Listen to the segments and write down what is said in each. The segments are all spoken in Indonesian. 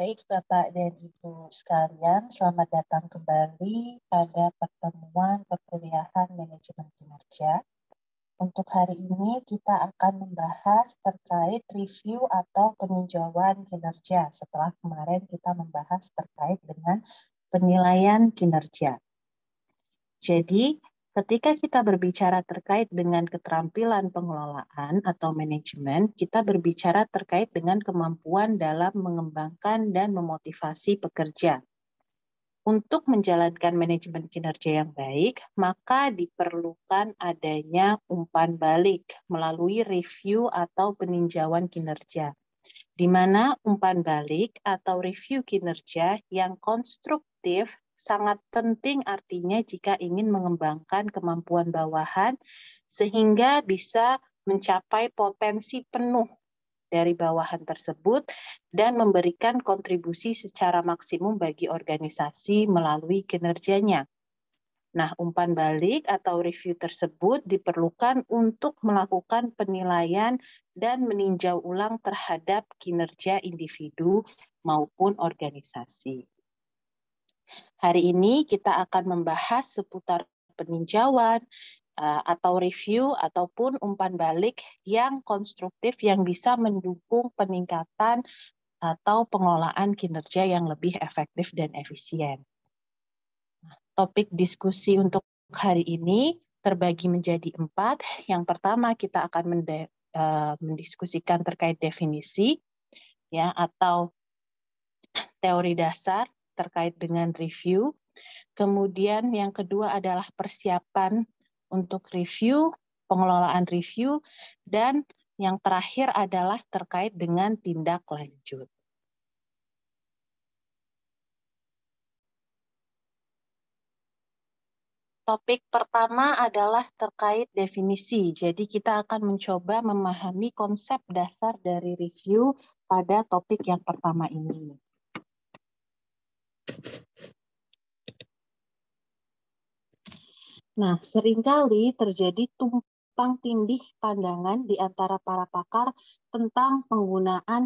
Baik Bapak dan Ibu sekalian, selamat datang kembali pada pertemuan perkuliahan manajemen kinerja. Untuk hari ini kita akan membahas terkait review atau peninjauan kinerja setelah kemarin kita membahas terkait dengan penilaian kinerja. Jadi, Ketika kita berbicara terkait dengan keterampilan pengelolaan atau manajemen, kita berbicara terkait dengan kemampuan dalam mengembangkan dan memotivasi pekerja. Untuk menjalankan manajemen kinerja yang baik, maka diperlukan adanya umpan balik melalui review atau peninjauan kinerja, di mana umpan balik atau review kinerja yang konstruktif sangat penting artinya jika ingin mengembangkan kemampuan bawahan sehingga bisa mencapai potensi penuh dari bawahan tersebut dan memberikan kontribusi secara maksimum bagi organisasi melalui kinerjanya. Nah, umpan balik atau review tersebut diperlukan untuk melakukan penilaian dan meninjau ulang terhadap kinerja individu maupun organisasi. Hari ini kita akan membahas seputar peninjauan eh, atau review ataupun umpan balik yang konstruktif yang bisa mendukung peningkatan atau pengolahan kinerja yang lebih efektif dan efisien. Nah, topik diskusi untuk hari ini terbagi menjadi empat. Yang pertama kita akan eh, mendiskusikan terkait definisi ya atau teori dasar terkait dengan review. Kemudian yang kedua adalah persiapan untuk review, pengelolaan review, dan yang terakhir adalah terkait dengan tindak lanjut. Topik pertama adalah terkait definisi. Jadi kita akan mencoba memahami konsep dasar dari review pada topik yang pertama ini. Nah, seringkali terjadi tumpang tindih pandangan di antara para pakar tentang penggunaan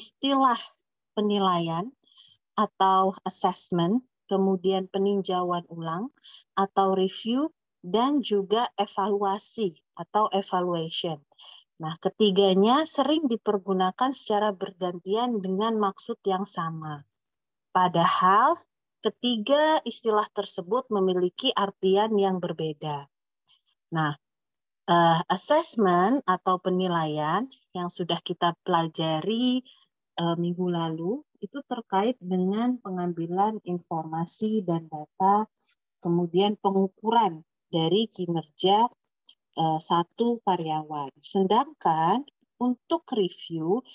istilah penilaian atau assessment, kemudian peninjauan ulang atau review, dan juga evaluasi atau evaluation. Nah, ketiganya sering dipergunakan secara bergantian dengan maksud yang sama. Padahal ketiga istilah tersebut memiliki artian yang berbeda. Nah, uh, assessment atau penilaian yang sudah kita pelajari uh, minggu lalu itu terkait dengan pengambilan informasi dan data, kemudian pengukuran dari kinerja uh, satu karyawan. Sedangkan untuk review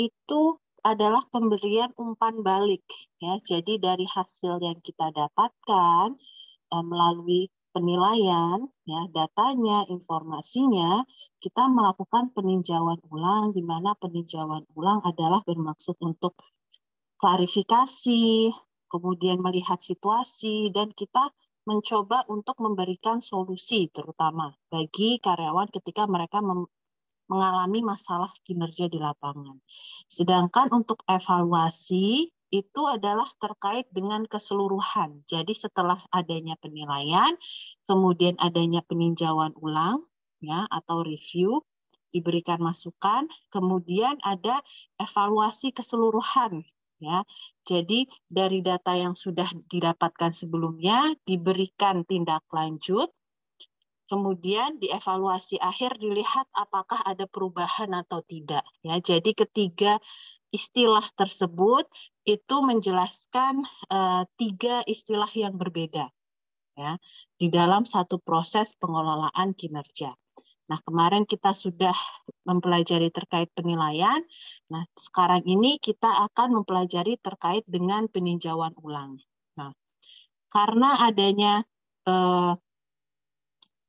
itu adalah pemberian umpan balik ya. Jadi dari hasil yang kita dapatkan eh, melalui penilaian ya datanya informasinya kita melakukan peninjauan ulang di mana peninjauan ulang adalah bermaksud untuk klarifikasi kemudian melihat situasi dan kita mencoba untuk memberikan solusi terutama bagi karyawan ketika mereka mengalami masalah kinerja di lapangan. Sedangkan untuk evaluasi itu adalah terkait dengan keseluruhan. Jadi setelah adanya penilaian, kemudian adanya peninjauan ulang ya atau review, diberikan masukan, kemudian ada evaluasi keseluruhan ya. Jadi dari data yang sudah didapatkan sebelumnya diberikan tindak lanjut Kemudian dievaluasi akhir dilihat apakah ada perubahan atau tidak. Ya, jadi ketiga istilah tersebut itu menjelaskan uh, tiga istilah yang berbeda ya di dalam satu proses pengelolaan kinerja. Nah, kemarin kita sudah mempelajari terkait penilaian. Nah, sekarang ini kita akan mempelajari terkait dengan peninjauan ulang. Nah, karena adanya eh,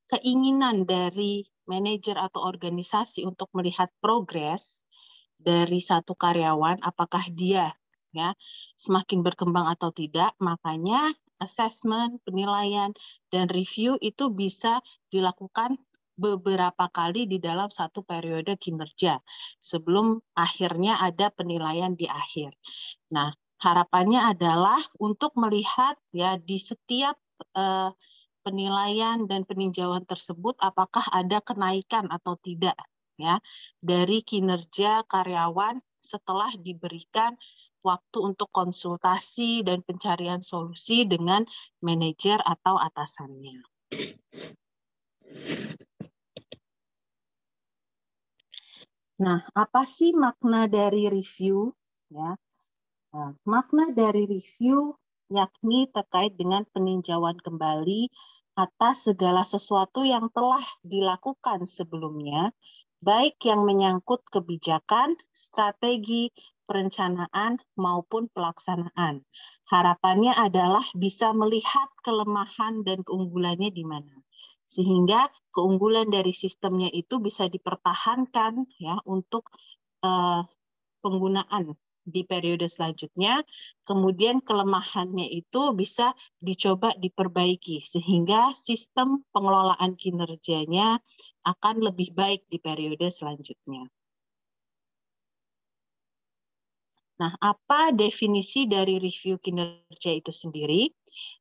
keinginan dari manajer atau organisasi untuk melihat progres dari satu karyawan apakah dia ya semakin berkembang atau tidak makanya assessment penilaian dan review itu bisa dilakukan beberapa kali di dalam satu periode kinerja sebelum akhirnya ada penilaian di akhir. Nah, harapannya adalah untuk melihat ya di setiap uh, penilaian dan peninjauan tersebut apakah ada kenaikan atau tidak ya dari kinerja karyawan setelah diberikan waktu untuk konsultasi dan pencarian solusi dengan manajer atau atasannya. Nah, apa sih makna dari review? Ya, nah, makna dari review yakni terkait dengan peninjauan kembali atas segala sesuatu yang telah dilakukan sebelumnya, baik yang menyangkut kebijakan, strategi, perencanaan, maupun pelaksanaan. Harapannya adalah bisa melihat kelemahan dan keunggulannya di mana sehingga keunggulan dari sistemnya itu bisa dipertahankan ya untuk uh, penggunaan di periode selanjutnya, kemudian kelemahannya itu bisa dicoba diperbaiki sehingga sistem pengelolaan kinerjanya akan lebih baik di periode selanjutnya. Nah, apa definisi dari review kinerja itu sendiri?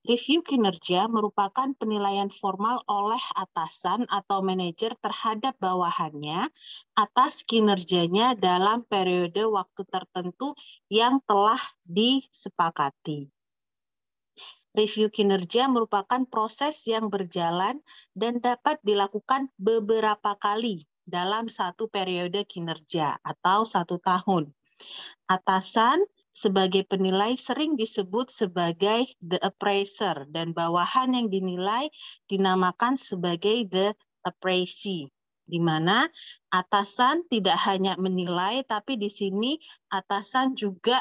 Review kinerja merupakan penilaian formal oleh atasan atau manajer terhadap bawahannya atas kinerjanya dalam periode waktu tertentu yang telah disepakati. Review kinerja merupakan proses yang berjalan dan dapat dilakukan beberapa kali dalam satu periode kinerja atau satu tahun Atasan sebagai penilai sering disebut sebagai the appraiser dan bawahan yang dinilai dinamakan sebagai the appraisee di mana atasan tidak hanya menilai tapi di sini atasan juga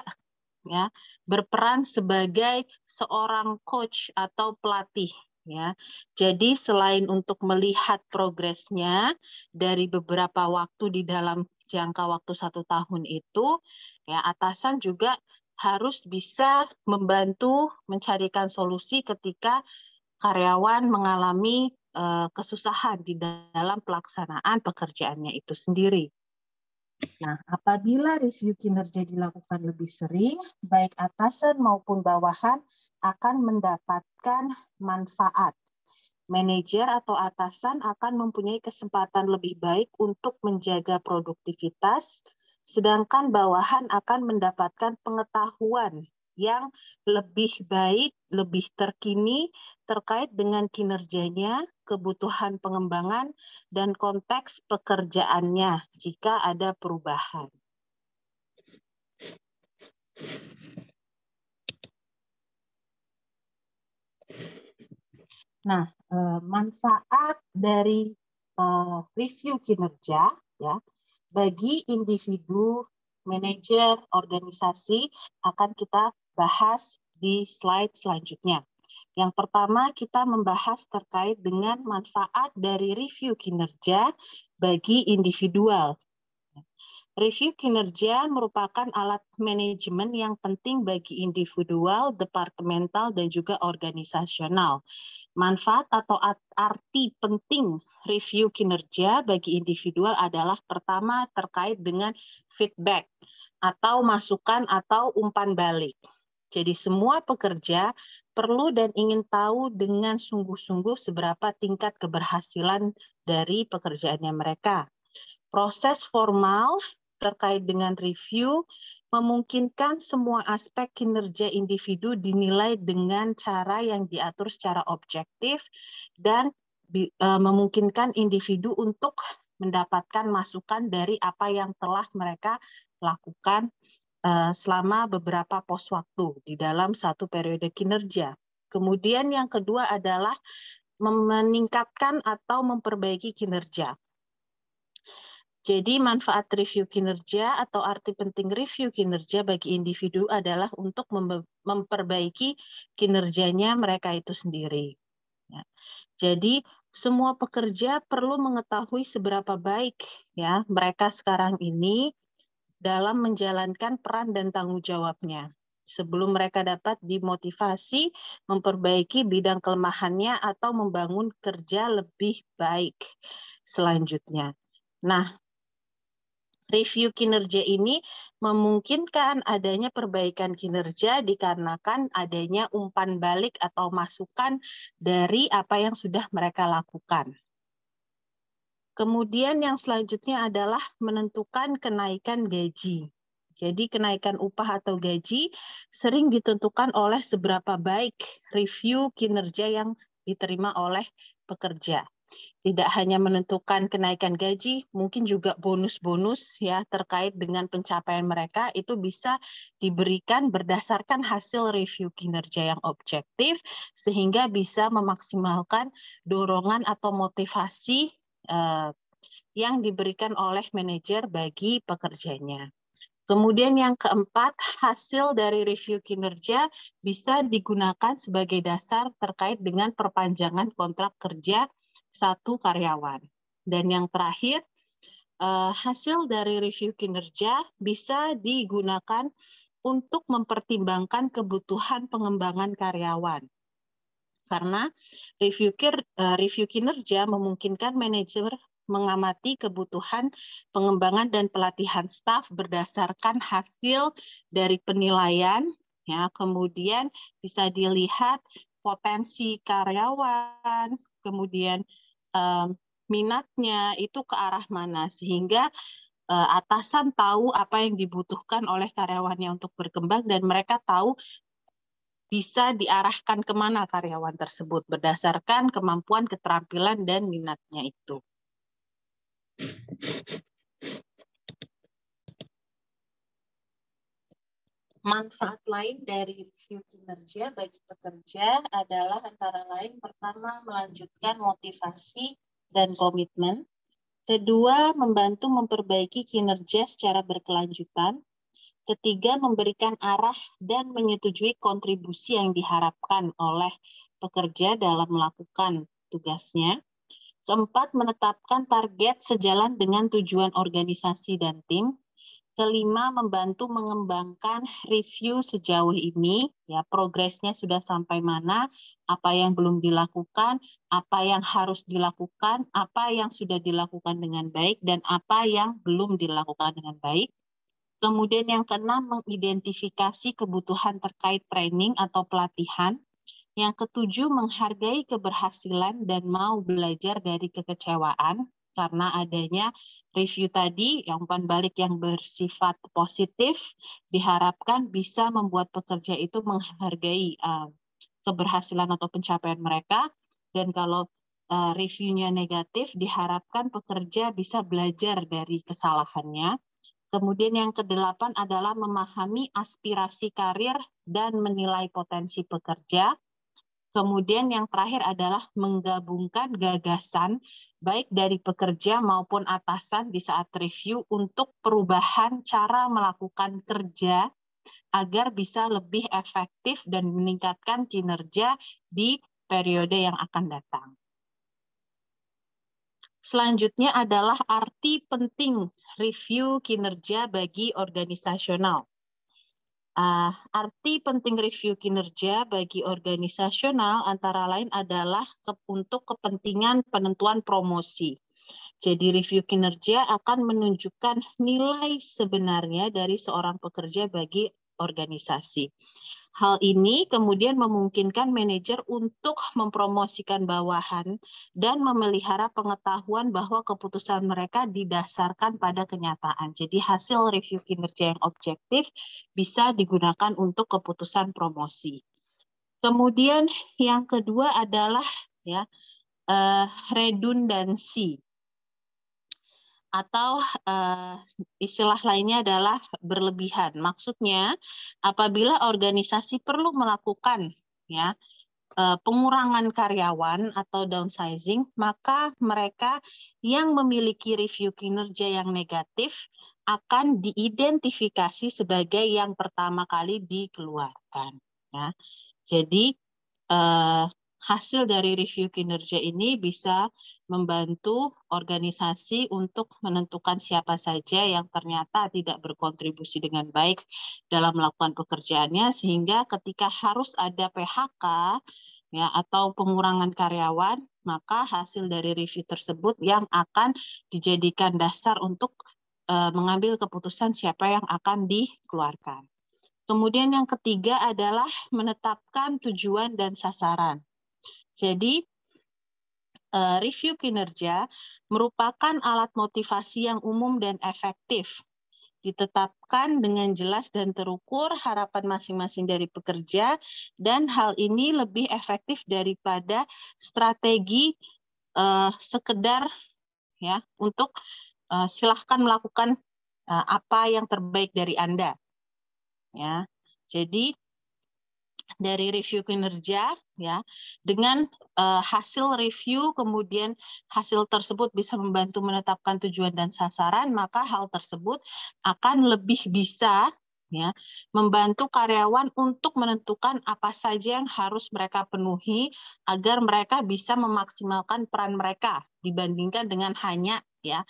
ya berperan sebagai seorang coach atau pelatih ya. Jadi selain untuk melihat progresnya dari beberapa waktu di dalam jangka waktu satu tahun itu ya atasan juga harus bisa membantu mencarikan solusi ketika karyawan mengalami uh, kesusahan di dalam pelaksanaan pekerjaannya itu sendiri. Nah, apabila review kinerja dilakukan lebih sering, baik atasan maupun bawahan akan mendapatkan manfaat manajer atau atasan akan mempunyai kesempatan lebih baik untuk menjaga produktivitas, sedangkan bawahan akan mendapatkan pengetahuan yang lebih baik, lebih terkini terkait dengan kinerjanya, kebutuhan pengembangan, dan konteks pekerjaannya jika ada perubahan. Thank you. Nah, eh, manfaat dari eh, review kinerja ya bagi individu, manajer, organisasi akan kita bahas di slide selanjutnya. Yang pertama, kita membahas terkait dengan manfaat dari review kinerja bagi individual. Review kinerja merupakan alat manajemen yang penting bagi individual, departemental, dan juga organisasional. Manfaat atau arti penting review kinerja bagi individual adalah pertama terkait dengan feedback atau masukan atau umpan balik. Jadi semua pekerja perlu dan ingin tahu dengan sungguh-sungguh seberapa tingkat keberhasilan dari pekerjaannya mereka proses formal terkait dengan review memungkinkan semua aspek kinerja individu dinilai dengan cara yang diatur secara objektif dan e, memungkinkan individu untuk mendapatkan masukan dari apa yang telah mereka lakukan e, selama beberapa pos waktu di dalam satu periode kinerja. Kemudian yang kedua adalah meningkatkan atau memperbaiki kinerja. Jadi manfaat review kinerja atau arti penting review kinerja bagi individu adalah untuk memperbaiki kinerjanya mereka itu sendiri. Ya. Jadi semua pekerja perlu mengetahui seberapa baik ya mereka sekarang ini dalam menjalankan peran dan tanggung jawabnya sebelum mereka dapat dimotivasi memperbaiki bidang kelemahannya atau membangun kerja lebih baik selanjutnya. Nah, Review kinerja ini memungkinkan adanya perbaikan kinerja dikarenakan adanya umpan balik atau masukan dari apa yang sudah mereka lakukan. Kemudian yang selanjutnya adalah menentukan kenaikan gaji. Jadi kenaikan upah atau gaji sering ditentukan oleh seberapa baik review kinerja yang diterima oleh pekerja. Tidak hanya menentukan kenaikan gaji, mungkin juga bonus-bonus ya terkait dengan pencapaian mereka itu bisa diberikan berdasarkan hasil review kinerja yang objektif sehingga bisa memaksimalkan dorongan atau motivasi eh, yang diberikan oleh manajer bagi pekerjanya. Kemudian yang keempat, hasil dari review kinerja bisa digunakan sebagai dasar terkait dengan perpanjangan kontrak kerja satu karyawan. Dan yang terakhir, eh, hasil dari review kinerja bisa digunakan untuk mempertimbangkan kebutuhan pengembangan karyawan. Karena review, eh, review kinerja memungkinkan manajer mengamati kebutuhan pengembangan dan pelatihan staf berdasarkan hasil dari penilaian ya kemudian bisa dilihat potensi karyawan kemudian um, minatnya itu ke arah mana sehingga uh, atasan tahu apa yang dibutuhkan oleh karyawannya untuk berkembang dan mereka tahu bisa diarahkan kemana karyawan tersebut berdasarkan kemampuan, keterampilan, dan minatnya itu. Manfaat lain dari review kinerja bagi pekerja adalah antara lain pertama melanjutkan motivasi dan komitmen, kedua membantu memperbaiki kinerja secara berkelanjutan, ketiga memberikan arah dan menyetujui kontribusi yang diharapkan oleh pekerja dalam melakukan tugasnya, keempat menetapkan target sejalan dengan tujuan organisasi dan tim, Kelima, membantu mengembangkan review sejauh ini, ya progresnya sudah sampai mana, apa yang belum dilakukan, apa yang harus dilakukan, apa yang sudah dilakukan dengan baik, dan apa yang belum dilakukan dengan baik. Kemudian yang keenam, mengidentifikasi kebutuhan terkait training atau pelatihan. Yang ketujuh, menghargai keberhasilan dan mau belajar dari kekecewaan karena adanya review tadi yang umpan balik yang bersifat positif diharapkan bisa membuat pekerja itu menghargai uh, keberhasilan atau pencapaian mereka dan kalau uh, reviewnya negatif diharapkan pekerja bisa belajar dari kesalahannya Kemudian yang kedelapan adalah memahami aspirasi karir dan menilai potensi pekerja. Kemudian yang terakhir adalah menggabungkan gagasan baik dari pekerja maupun atasan di saat review untuk perubahan cara melakukan kerja agar bisa lebih efektif dan meningkatkan kinerja di periode yang akan datang. Selanjutnya adalah arti penting review kinerja bagi organisasional. Uh, arti penting review kinerja bagi organisasional antara lain adalah ke, untuk kepentingan penentuan promosi. Jadi review kinerja akan menunjukkan nilai sebenarnya dari seorang pekerja bagi organisasi. Hal ini kemudian memungkinkan manajer untuk mempromosikan bawahan dan memelihara pengetahuan bahwa keputusan mereka didasarkan pada kenyataan. Jadi hasil review kinerja yang objektif bisa digunakan untuk keputusan promosi. Kemudian yang kedua adalah ya eh, redundansi atau uh, istilah lainnya adalah berlebihan. Maksudnya apabila organisasi perlu melakukan ya eh, pengurangan karyawan atau downsizing, maka mereka yang memiliki review kinerja yang negatif akan diidentifikasi sebagai yang pertama kali dikeluarkan. Ya. Jadi eh, hasil dari review kinerja ini bisa membantu organisasi untuk menentukan siapa saja yang ternyata tidak berkontribusi dengan baik dalam melakukan pekerjaannya sehingga ketika harus ada PHK ya atau pengurangan karyawan maka hasil dari review tersebut yang akan dijadikan dasar untuk uh, mengambil keputusan siapa yang akan dikeluarkan. Kemudian yang ketiga adalah menetapkan tujuan dan sasaran. Jadi eh, review kinerja merupakan alat motivasi yang umum dan efektif. Ditetapkan dengan jelas dan terukur harapan masing-masing dari pekerja, dan hal ini lebih efektif daripada strategi uh, sekedar ya untuk uh, silahkan melakukan uh, apa yang terbaik dari Anda. Ya, jadi dari review kinerja ya dengan uh, hasil review kemudian hasil tersebut bisa membantu menetapkan tujuan dan sasaran maka hal tersebut akan lebih bisa ya membantu karyawan untuk menentukan apa saja yang harus mereka penuhi agar mereka bisa memaksimalkan peran mereka dibandingkan dengan hanya ya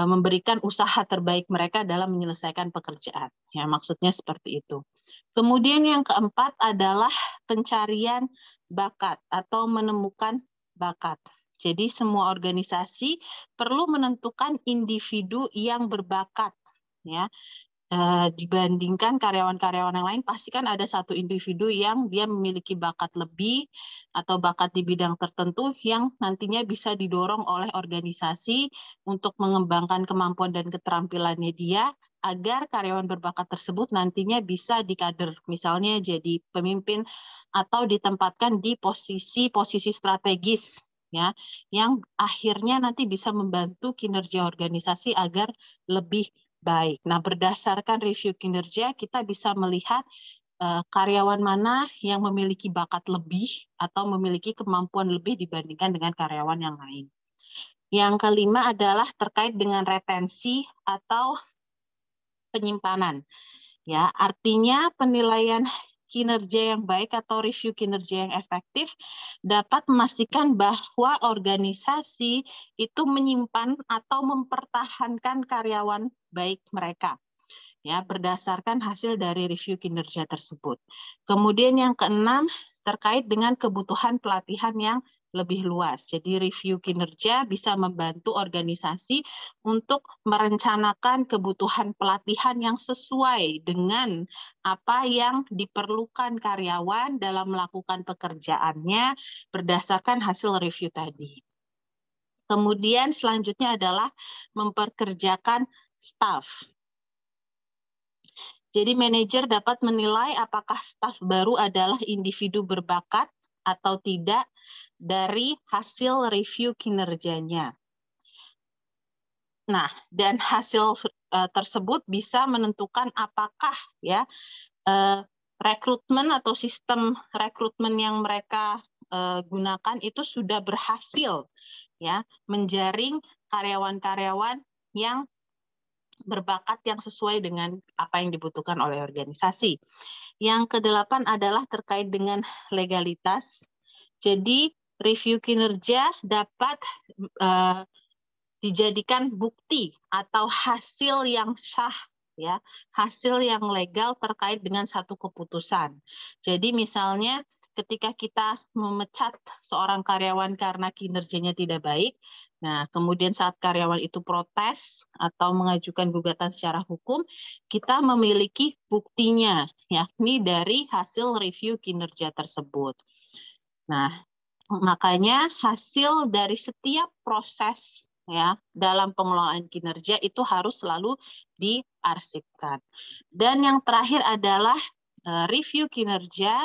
eh, memberikan usaha terbaik mereka dalam menyelesaikan pekerjaan ya maksudnya seperti itu kemudian yang keempat adalah pencarian bakat atau menemukan bakat jadi semua organisasi perlu menentukan individu yang berbakat ya Eh, dibandingkan karyawan-karyawan yang lain pasti kan ada satu individu yang dia memiliki bakat lebih atau bakat di bidang tertentu yang nantinya bisa didorong oleh organisasi untuk mengembangkan kemampuan dan keterampilannya dia agar karyawan berbakat tersebut nantinya bisa dikader misalnya jadi pemimpin atau ditempatkan di posisi-posisi strategis ya yang akhirnya nanti bisa membantu kinerja organisasi agar lebih baik. Nah, berdasarkan review kinerja, kita bisa melihat uh, karyawan mana yang memiliki bakat lebih atau memiliki kemampuan lebih dibandingkan dengan karyawan yang lain. Yang kelima adalah terkait dengan retensi atau penyimpanan. Ya, artinya penilaian kinerja yang baik atau review kinerja yang efektif dapat memastikan bahwa organisasi itu menyimpan atau mempertahankan karyawan baik mereka ya berdasarkan hasil dari review kinerja tersebut. Kemudian yang keenam terkait dengan kebutuhan pelatihan yang lebih luas. Jadi review kinerja bisa membantu organisasi untuk merencanakan kebutuhan pelatihan yang sesuai dengan apa yang diperlukan karyawan dalam melakukan pekerjaannya berdasarkan hasil review tadi. Kemudian selanjutnya adalah memperkerjakan staff. Jadi manajer dapat menilai apakah staf baru adalah individu berbakat atau tidak dari hasil review kinerjanya. Nah, dan hasil eh, tersebut bisa menentukan apakah ya eh, rekrutmen atau sistem rekrutmen yang mereka eh, gunakan itu sudah berhasil ya menjaring karyawan-karyawan yang berbakat yang sesuai dengan apa yang dibutuhkan oleh organisasi. Yang kedelapan adalah terkait dengan legalitas. Jadi review kinerja dapat uh, dijadikan bukti atau hasil yang sah ya, hasil yang legal terkait dengan satu keputusan. Jadi misalnya ketika kita memecat seorang karyawan karena kinerjanya tidak baik, Nah, kemudian saat karyawan itu protes atau mengajukan gugatan secara hukum, kita memiliki buktinya, yakni dari hasil review kinerja tersebut. Nah, makanya hasil dari setiap proses ya dalam pengelolaan kinerja itu harus selalu diarsipkan. Dan yang terakhir adalah eh, review kinerja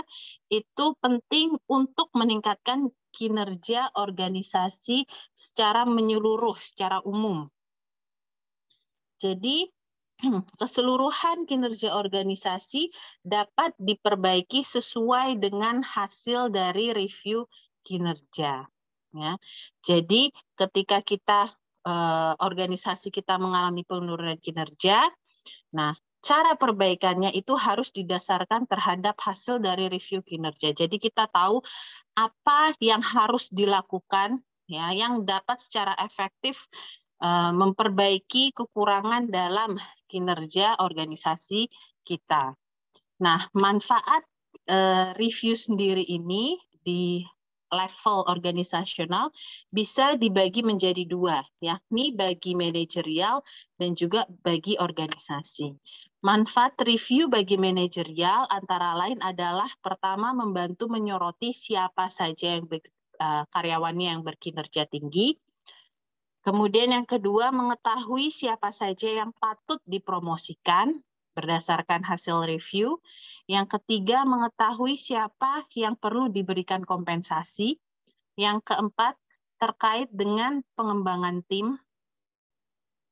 itu penting untuk meningkatkan kinerja organisasi secara menyeluruh, secara umum. Jadi, keseluruhan kinerja organisasi dapat diperbaiki sesuai dengan hasil dari review kinerja. Ya. Jadi ketika kita eh, organisasi kita mengalami penurunan kinerja, nah cara perbaikannya itu harus didasarkan terhadap hasil dari review kinerja. Jadi kita tahu apa yang harus dilakukan ya yang dapat secara efektif uh, memperbaiki kekurangan dalam kinerja organisasi kita. Nah, manfaat uh, review sendiri ini di level organisasional bisa dibagi menjadi dua, yakni bagi manajerial dan juga bagi organisasi. Manfaat review bagi manajerial antara lain adalah pertama membantu menyoroti siapa saja yang eh, karyawannya yang berkinerja tinggi, Kemudian yang kedua, mengetahui siapa saja yang patut dipromosikan berdasarkan hasil review. Yang ketiga, mengetahui siapa yang perlu diberikan kompensasi. Yang keempat, terkait dengan pengembangan tim.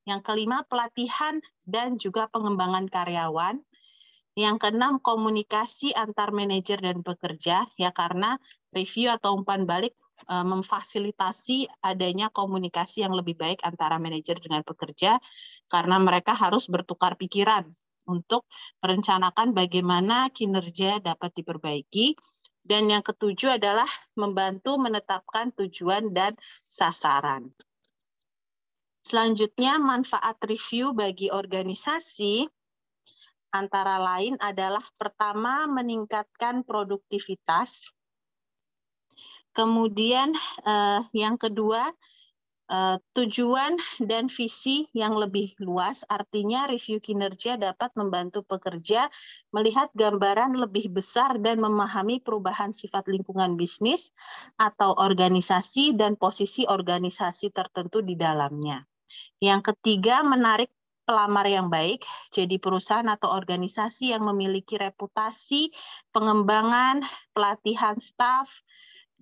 Yang kelima, pelatihan dan juga pengembangan karyawan. Yang keenam, komunikasi antar manajer dan pekerja, ya karena review atau umpan balik e, memfasilitasi adanya komunikasi yang lebih baik antara manajer dengan pekerja karena mereka harus bertukar pikiran untuk merencanakan bagaimana kinerja dapat diperbaiki. Dan yang ketujuh adalah membantu menetapkan tujuan dan sasaran. Selanjutnya, manfaat review bagi organisasi antara lain adalah pertama meningkatkan produktivitas, kemudian eh, yang kedua Eh, tujuan dan visi yang lebih luas. Artinya review kinerja dapat membantu pekerja melihat gambaran lebih besar dan memahami perubahan sifat lingkungan bisnis atau organisasi dan posisi organisasi tertentu di dalamnya. Yang ketiga, menarik pelamar yang baik. Jadi perusahaan atau organisasi yang memiliki reputasi, pengembangan, pelatihan staff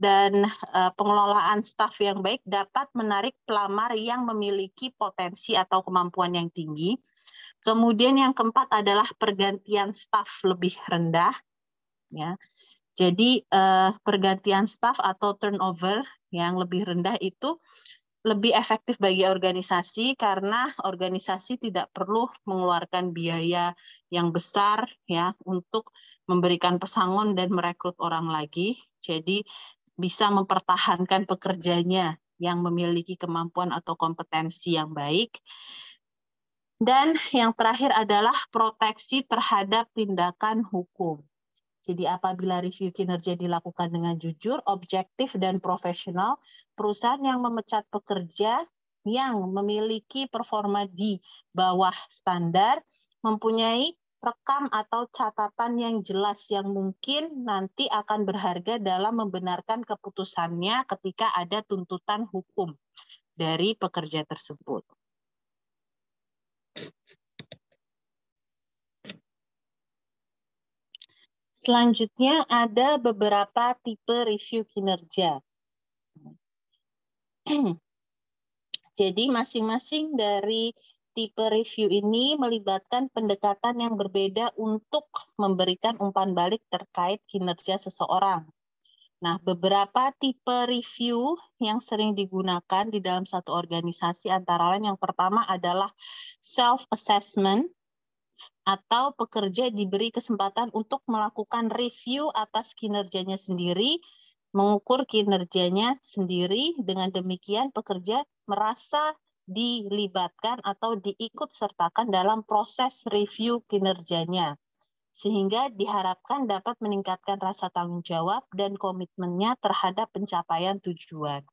dan eh, pengelolaan staf yang baik dapat menarik pelamar yang memiliki potensi atau kemampuan yang tinggi. Kemudian yang keempat adalah pergantian staf lebih rendah ya. Jadi eh, pergantian staf atau turnover yang lebih rendah itu lebih efektif bagi organisasi karena organisasi tidak perlu mengeluarkan biaya yang besar ya untuk memberikan pesangon dan merekrut orang lagi. Jadi bisa mempertahankan pekerjanya yang memiliki kemampuan atau kompetensi yang baik. Dan yang terakhir adalah proteksi terhadap tindakan hukum. Jadi apabila review kinerja dilakukan dengan jujur, objektif, dan profesional, perusahaan yang memecat pekerja yang memiliki performa di bawah standar mempunyai rekam atau catatan yang jelas yang mungkin nanti akan berharga dalam membenarkan keputusannya ketika ada tuntutan hukum dari pekerja tersebut. Selanjutnya ada beberapa tipe review kinerja. Jadi masing-masing dari tipe review ini melibatkan pendekatan yang berbeda untuk memberikan umpan balik terkait kinerja seseorang. Nah, beberapa tipe review yang sering digunakan di dalam satu organisasi antara lain yang pertama adalah self-assessment atau pekerja diberi kesempatan untuk melakukan review atas kinerjanya sendiri, mengukur kinerjanya sendiri. Dengan demikian pekerja merasa dilibatkan atau diikut sertakan dalam proses review kinerjanya sehingga diharapkan dapat meningkatkan rasa tanggung jawab dan komitmennya terhadap pencapaian tujuan.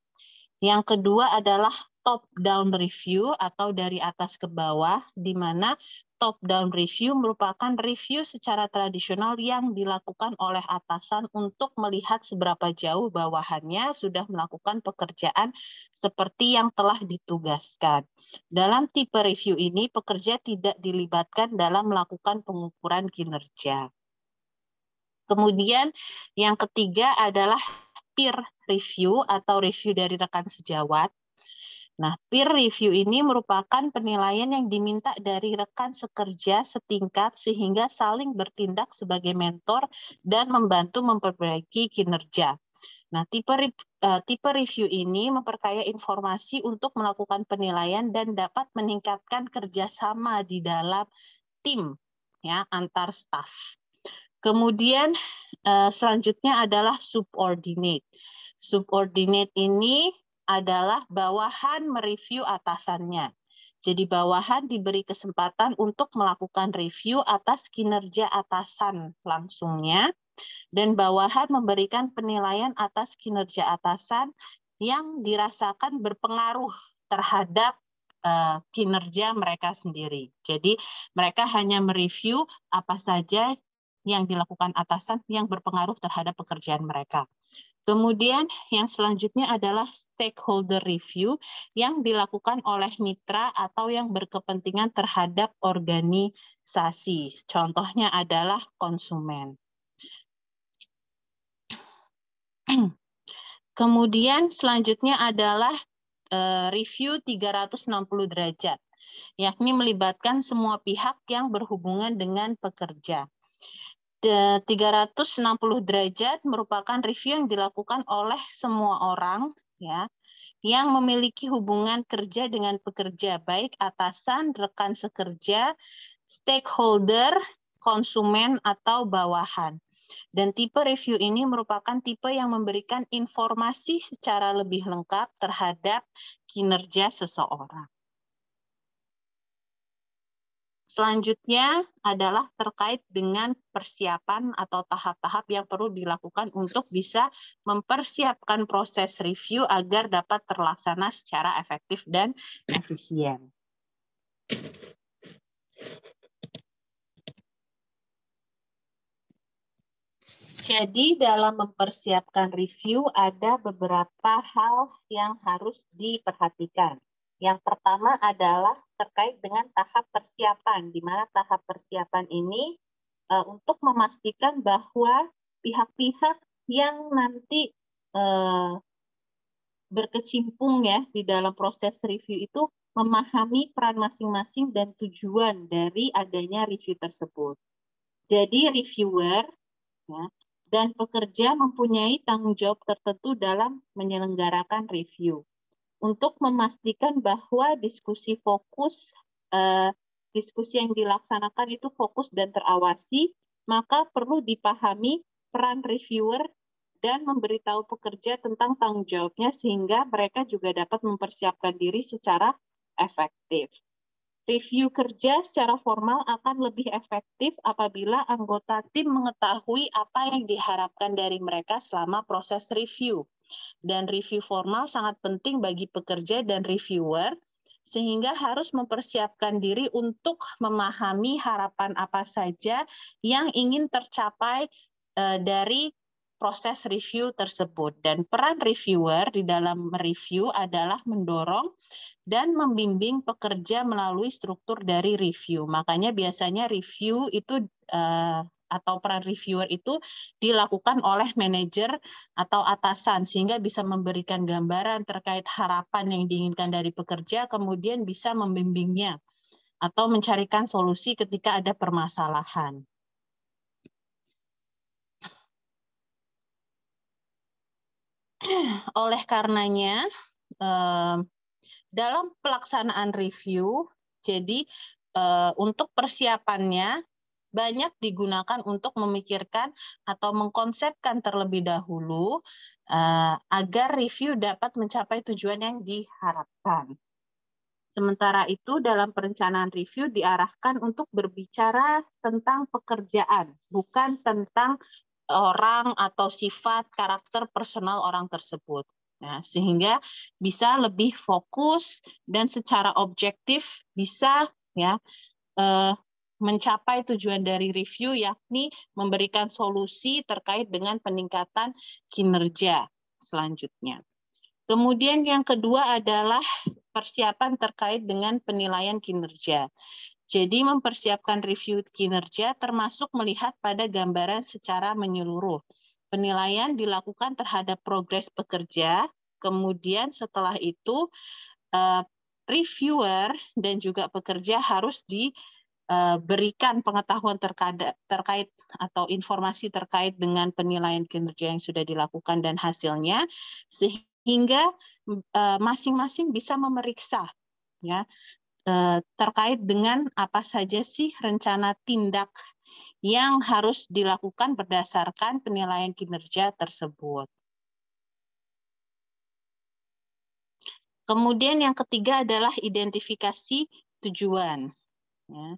Yang kedua adalah top-down review atau dari atas ke bawah, di mana top-down review merupakan review secara tradisional yang dilakukan oleh atasan untuk melihat seberapa jauh bawahannya sudah melakukan pekerjaan seperti yang telah ditugaskan. Dalam tipe review ini, pekerja tidak dilibatkan dalam melakukan pengukuran kinerja. Kemudian yang ketiga adalah peer review atau review dari rekan sejawat. Nah, peer review ini merupakan penilaian yang diminta dari rekan sekerja setingkat sehingga saling bertindak sebagai mentor dan membantu memperbaiki kinerja. Nah, tipe eh, tipe review ini memperkaya informasi untuk melakukan penilaian dan dapat meningkatkan kerjasama di dalam tim ya antar staff. Kemudian eh, selanjutnya adalah subordinate. Subordinate ini adalah bawahan mereview atasannya. Jadi bawahan diberi kesempatan untuk melakukan review atas kinerja atasan langsungnya dan bawahan memberikan penilaian atas kinerja atasan yang dirasakan berpengaruh terhadap eh, kinerja mereka sendiri. Jadi mereka hanya mereview apa saja yang dilakukan atasan yang berpengaruh terhadap pekerjaan mereka. Kemudian yang selanjutnya adalah stakeholder review yang dilakukan oleh mitra atau yang berkepentingan terhadap organisasi. Contohnya adalah konsumen. Kemudian selanjutnya adalah eh, review 360 derajat, yakni melibatkan semua pihak yang berhubungan dengan pekerja. 360 derajat merupakan review yang dilakukan oleh semua orang ya yang memiliki hubungan kerja dengan pekerja baik atasan, rekan sekerja, stakeholder, konsumen atau bawahan. Dan tipe review ini merupakan tipe yang memberikan informasi secara lebih lengkap terhadap kinerja seseorang. Selanjutnya adalah terkait dengan persiapan atau tahap-tahap yang perlu dilakukan untuk bisa mempersiapkan proses review agar dapat terlaksana secara efektif dan efisien. Jadi dalam mempersiapkan review ada beberapa hal yang harus diperhatikan. Yang pertama adalah terkait dengan tahap persiapan, di mana tahap persiapan ini e, untuk memastikan bahwa pihak-pihak yang nanti e, berkecimpung ya di dalam proses review itu memahami peran masing-masing dan tujuan dari adanya review tersebut. Jadi reviewer ya, dan pekerja mempunyai tanggung jawab tertentu dalam menyelenggarakan review untuk memastikan bahwa diskusi fokus eh, diskusi yang dilaksanakan itu fokus dan terawasi, maka perlu dipahami peran reviewer dan memberitahu pekerja tentang tanggung jawabnya sehingga mereka juga dapat mempersiapkan diri secara efektif. Review kerja secara formal akan lebih efektif apabila anggota tim mengetahui apa yang diharapkan dari mereka selama proses review. Dan review formal sangat penting bagi pekerja dan reviewer, sehingga harus mempersiapkan diri untuk memahami harapan apa saja yang ingin tercapai eh, dari proses review tersebut dan peran reviewer di dalam review adalah mendorong dan membimbing pekerja melalui struktur dari review. Makanya biasanya review itu eh, atau peran reviewer itu dilakukan oleh manajer atau atasan sehingga bisa memberikan gambaran terkait harapan yang diinginkan dari pekerja kemudian bisa membimbingnya atau mencarikan solusi ketika ada permasalahan. Oleh karenanya, eh, dalam pelaksanaan review, jadi eh, untuk persiapannya banyak digunakan untuk memikirkan atau mengkonsepkan terlebih dahulu eh, agar review dapat mencapai tujuan yang diharapkan. Sementara itu, dalam perencanaan review diarahkan untuk berbicara tentang pekerjaan, bukan tentang orang atau sifat karakter personal orang tersebut. Nah, sehingga bisa lebih fokus dan secara objektif bisa ya eh, mencapai tujuan dari review yakni memberikan solusi terkait dengan peningkatan kinerja selanjutnya. Kemudian yang kedua adalah persiapan terkait dengan penilaian kinerja. Jadi mempersiapkan review kinerja termasuk melihat pada gambaran secara menyeluruh. Penilaian dilakukan terhadap progres pekerja, kemudian setelah itu eh, reviewer dan juga pekerja harus diberikan eh, pengetahuan terkait atau informasi terkait dengan penilaian kinerja yang sudah dilakukan dan hasilnya sehingga eh, masing-masing bisa memeriksa ya Eh, terkait dengan apa saja sih rencana tindak yang harus dilakukan berdasarkan penilaian kinerja tersebut. Kemudian yang ketiga adalah identifikasi tujuan. Ya.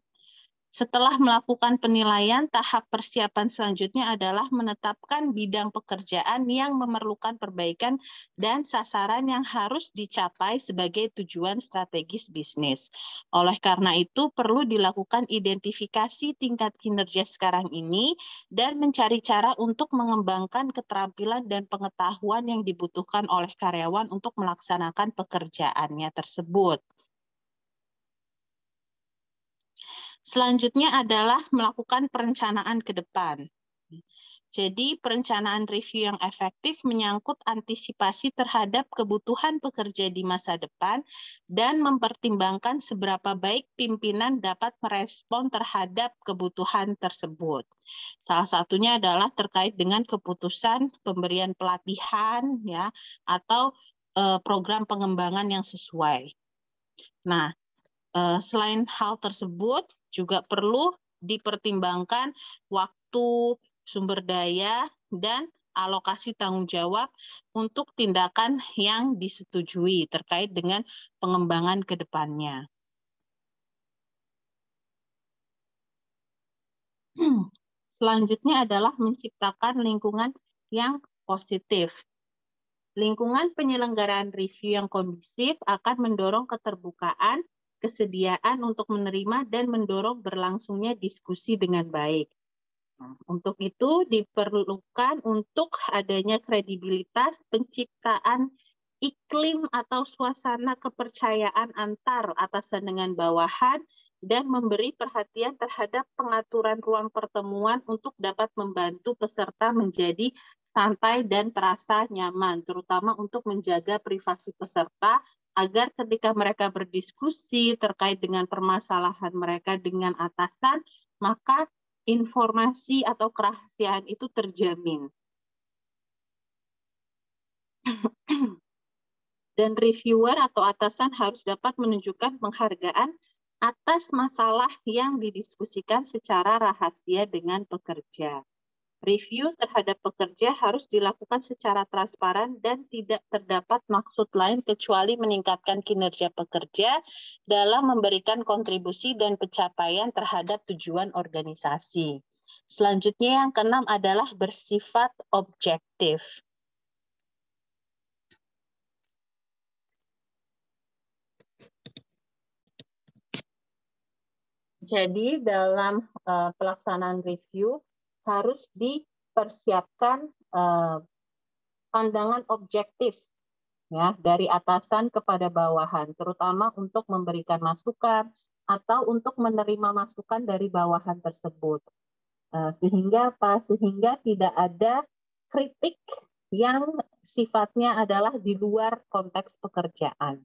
Setelah melakukan penilaian, tahap persiapan selanjutnya adalah menetapkan bidang pekerjaan yang memerlukan perbaikan dan sasaran yang harus dicapai sebagai tujuan strategis bisnis. Oleh karena itu, perlu dilakukan identifikasi tingkat kinerja sekarang ini dan mencari cara untuk mengembangkan keterampilan dan pengetahuan yang dibutuhkan oleh karyawan untuk melaksanakan pekerjaannya tersebut. Selanjutnya adalah melakukan perencanaan ke depan. Jadi perencanaan review yang efektif menyangkut antisipasi terhadap kebutuhan pekerja di masa depan dan mempertimbangkan seberapa baik pimpinan dapat merespon terhadap kebutuhan tersebut. Salah satunya adalah terkait dengan keputusan pemberian pelatihan ya atau eh, program pengembangan yang sesuai. Nah, eh, selain hal tersebut juga perlu dipertimbangkan waktu, sumber daya, dan alokasi tanggung jawab untuk tindakan yang disetujui terkait dengan pengembangan ke depannya. Selanjutnya adalah menciptakan lingkungan yang positif. Lingkungan penyelenggaraan review yang kondusif akan mendorong keterbukaan kesediaan untuk menerima dan mendorong berlangsungnya diskusi dengan baik. Nah, untuk itu diperlukan untuk adanya kredibilitas penciptaan iklim atau suasana kepercayaan antar atasan dengan bawahan dan memberi perhatian terhadap pengaturan ruang pertemuan untuk dapat membantu peserta menjadi santai dan terasa nyaman, terutama untuk menjaga privasi peserta agar ketika mereka berdiskusi terkait dengan permasalahan mereka dengan atasan, maka informasi atau kerahasiaan itu terjamin. Dan reviewer atau atasan harus dapat menunjukkan penghargaan atas masalah yang didiskusikan secara rahasia dengan pekerja. Review terhadap pekerja harus dilakukan secara transparan dan tidak terdapat maksud lain kecuali meningkatkan kinerja pekerja dalam memberikan kontribusi dan pencapaian terhadap tujuan organisasi. Selanjutnya yang keenam adalah bersifat objektif. Jadi dalam uh, pelaksanaan review harus dipersiapkan eh, pandangan objektif ya dari atasan kepada bawahan, terutama untuk memberikan masukan atau untuk menerima masukan dari bawahan tersebut. Eh, sehingga apa? Sehingga tidak ada kritik yang sifatnya adalah di luar konteks pekerjaan.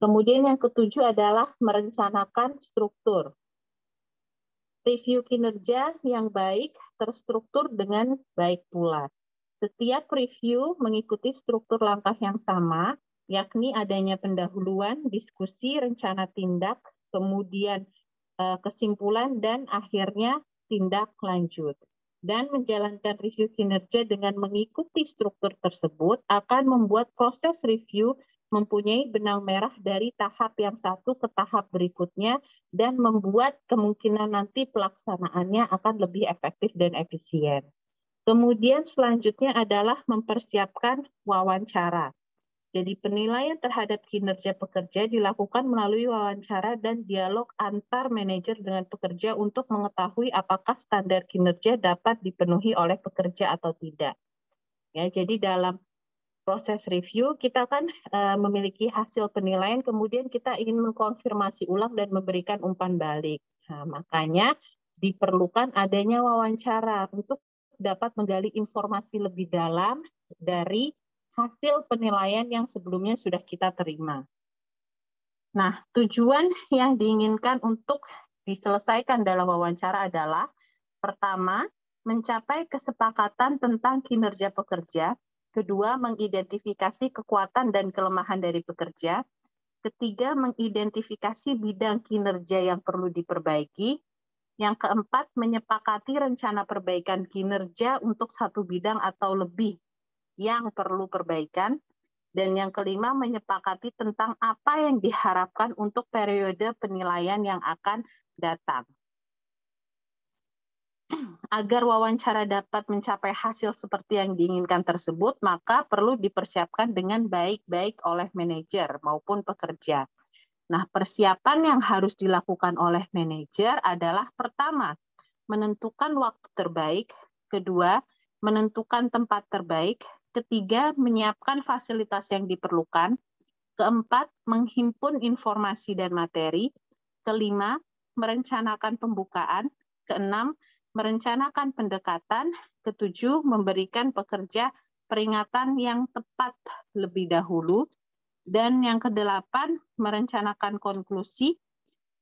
Kemudian yang ketujuh adalah merencanakan struktur. Review kinerja yang baik terstruktur dengan baik pula. Setiap review mengikuti struktur langkah yang sama, yakni adanya pendahuluan, diskusi, rencana tindak, kemudian eh, kesimpulan, dan akhirnya tindak lanjut. Dan menjalankan review kinerja dengan mengikuti struktur tersebut akan membuat proses review mempunyai benang merah dari tahap yang satu ke tahap berikutnya dan membuat kemungkinan nanti pelaksanaannya akan lebih efektif dan efisien. Kemudian selanjutnya adalah mempersiapkan wawancara. Jadi penilaian terhadap kinerja pekerja dilakukan melalui wawancara dan dialog antar manajer dengan pekerja untuk mengetahui apakah standar kinerja dapat dipenuhi oleh pekerja atau tidak. Ya, jadi dalam proses review kita kan uh, memiliki hasil penilaian kemudian kita ingin mengkonfirmasi ulang dan memberikan umpan balik. Nah, makanya diperlukan adanya wawancara untuk dapat menggali informasi lebih dalam dari hasil penilaian yang sebelumnya sudah kita terima. Nah, tujuan yang diinginkan untuk diselesaikan dalam wawancara adalah pertama, mencapai kesepakatan tentang kinerja pekerja Kedua, mengidentifikasi kekuatan dan kelemahan dari pekerja. Ketiga, mengidentifikasi bidang kinerja yang perlu diperbaiki. Yang keempat, menyepakati rencana perbaikan kinerja untuk satu bidang atau lebih yang perlu perbaikan. Dan yang kelima, menyepakati tentang apa yang diharapkan untuk periode penilaian yang akan datang agar wawancara dapat mencapai hasil seperti yang diinginkan tersebut, maka perlu dipersiapkan dengan baik-baik oleh manajer maupun pekerja. Nah, persiapan yang harus dilakukan oleh manajer adalah pertama, menentukan waktu terbaik, kedua, menentukan tempat terbaik, ketiga, menyiapkan fasilitas yang diperlukan, keempat, menghimpun informasi dan materi, kelima, merencanakan pembukaan, keenam, merencanakan pendekatan, ketujuh memberikan pekerja peringatan yang tepat lebih dahulu, dan yang kedelapan merencanakan konklusi,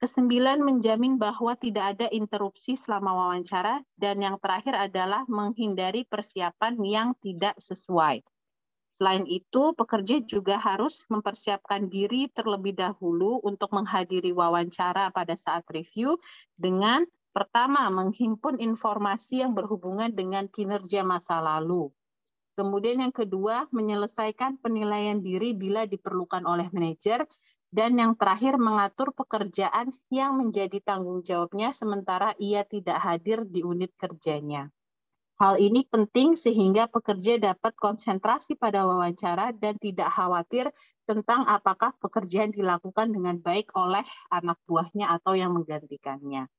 kesembilan menjamin bahwa tidak ada interupsi selama wawancara, dan yang terakhir adalah menghindari persiapan yang tidak sesuai. Selain itu, pekerja juga harus mempersiapkan diri terlebih dahulu untuk menghadiri wawancara pada saat review dengan Pertama, menghimpun informasi yang berhubungan dengan kinerja masa lalu. Kemudian yang kedua, menyelesaikan penilaian diri bila diperlukan oleh manajer. Dan yang terakhir, mengatur pekerjaan yang menjadi tanggung jawabnya sementara ia tidak hadir di unit kerjanya. Hal ini penting sehingga pekerja dapat konsentrasi pada wawancara dan tidak khawatir tentang apakah pekerjaan dilakukan dengan baik oleh anak buahnya atau yang menggantikannya.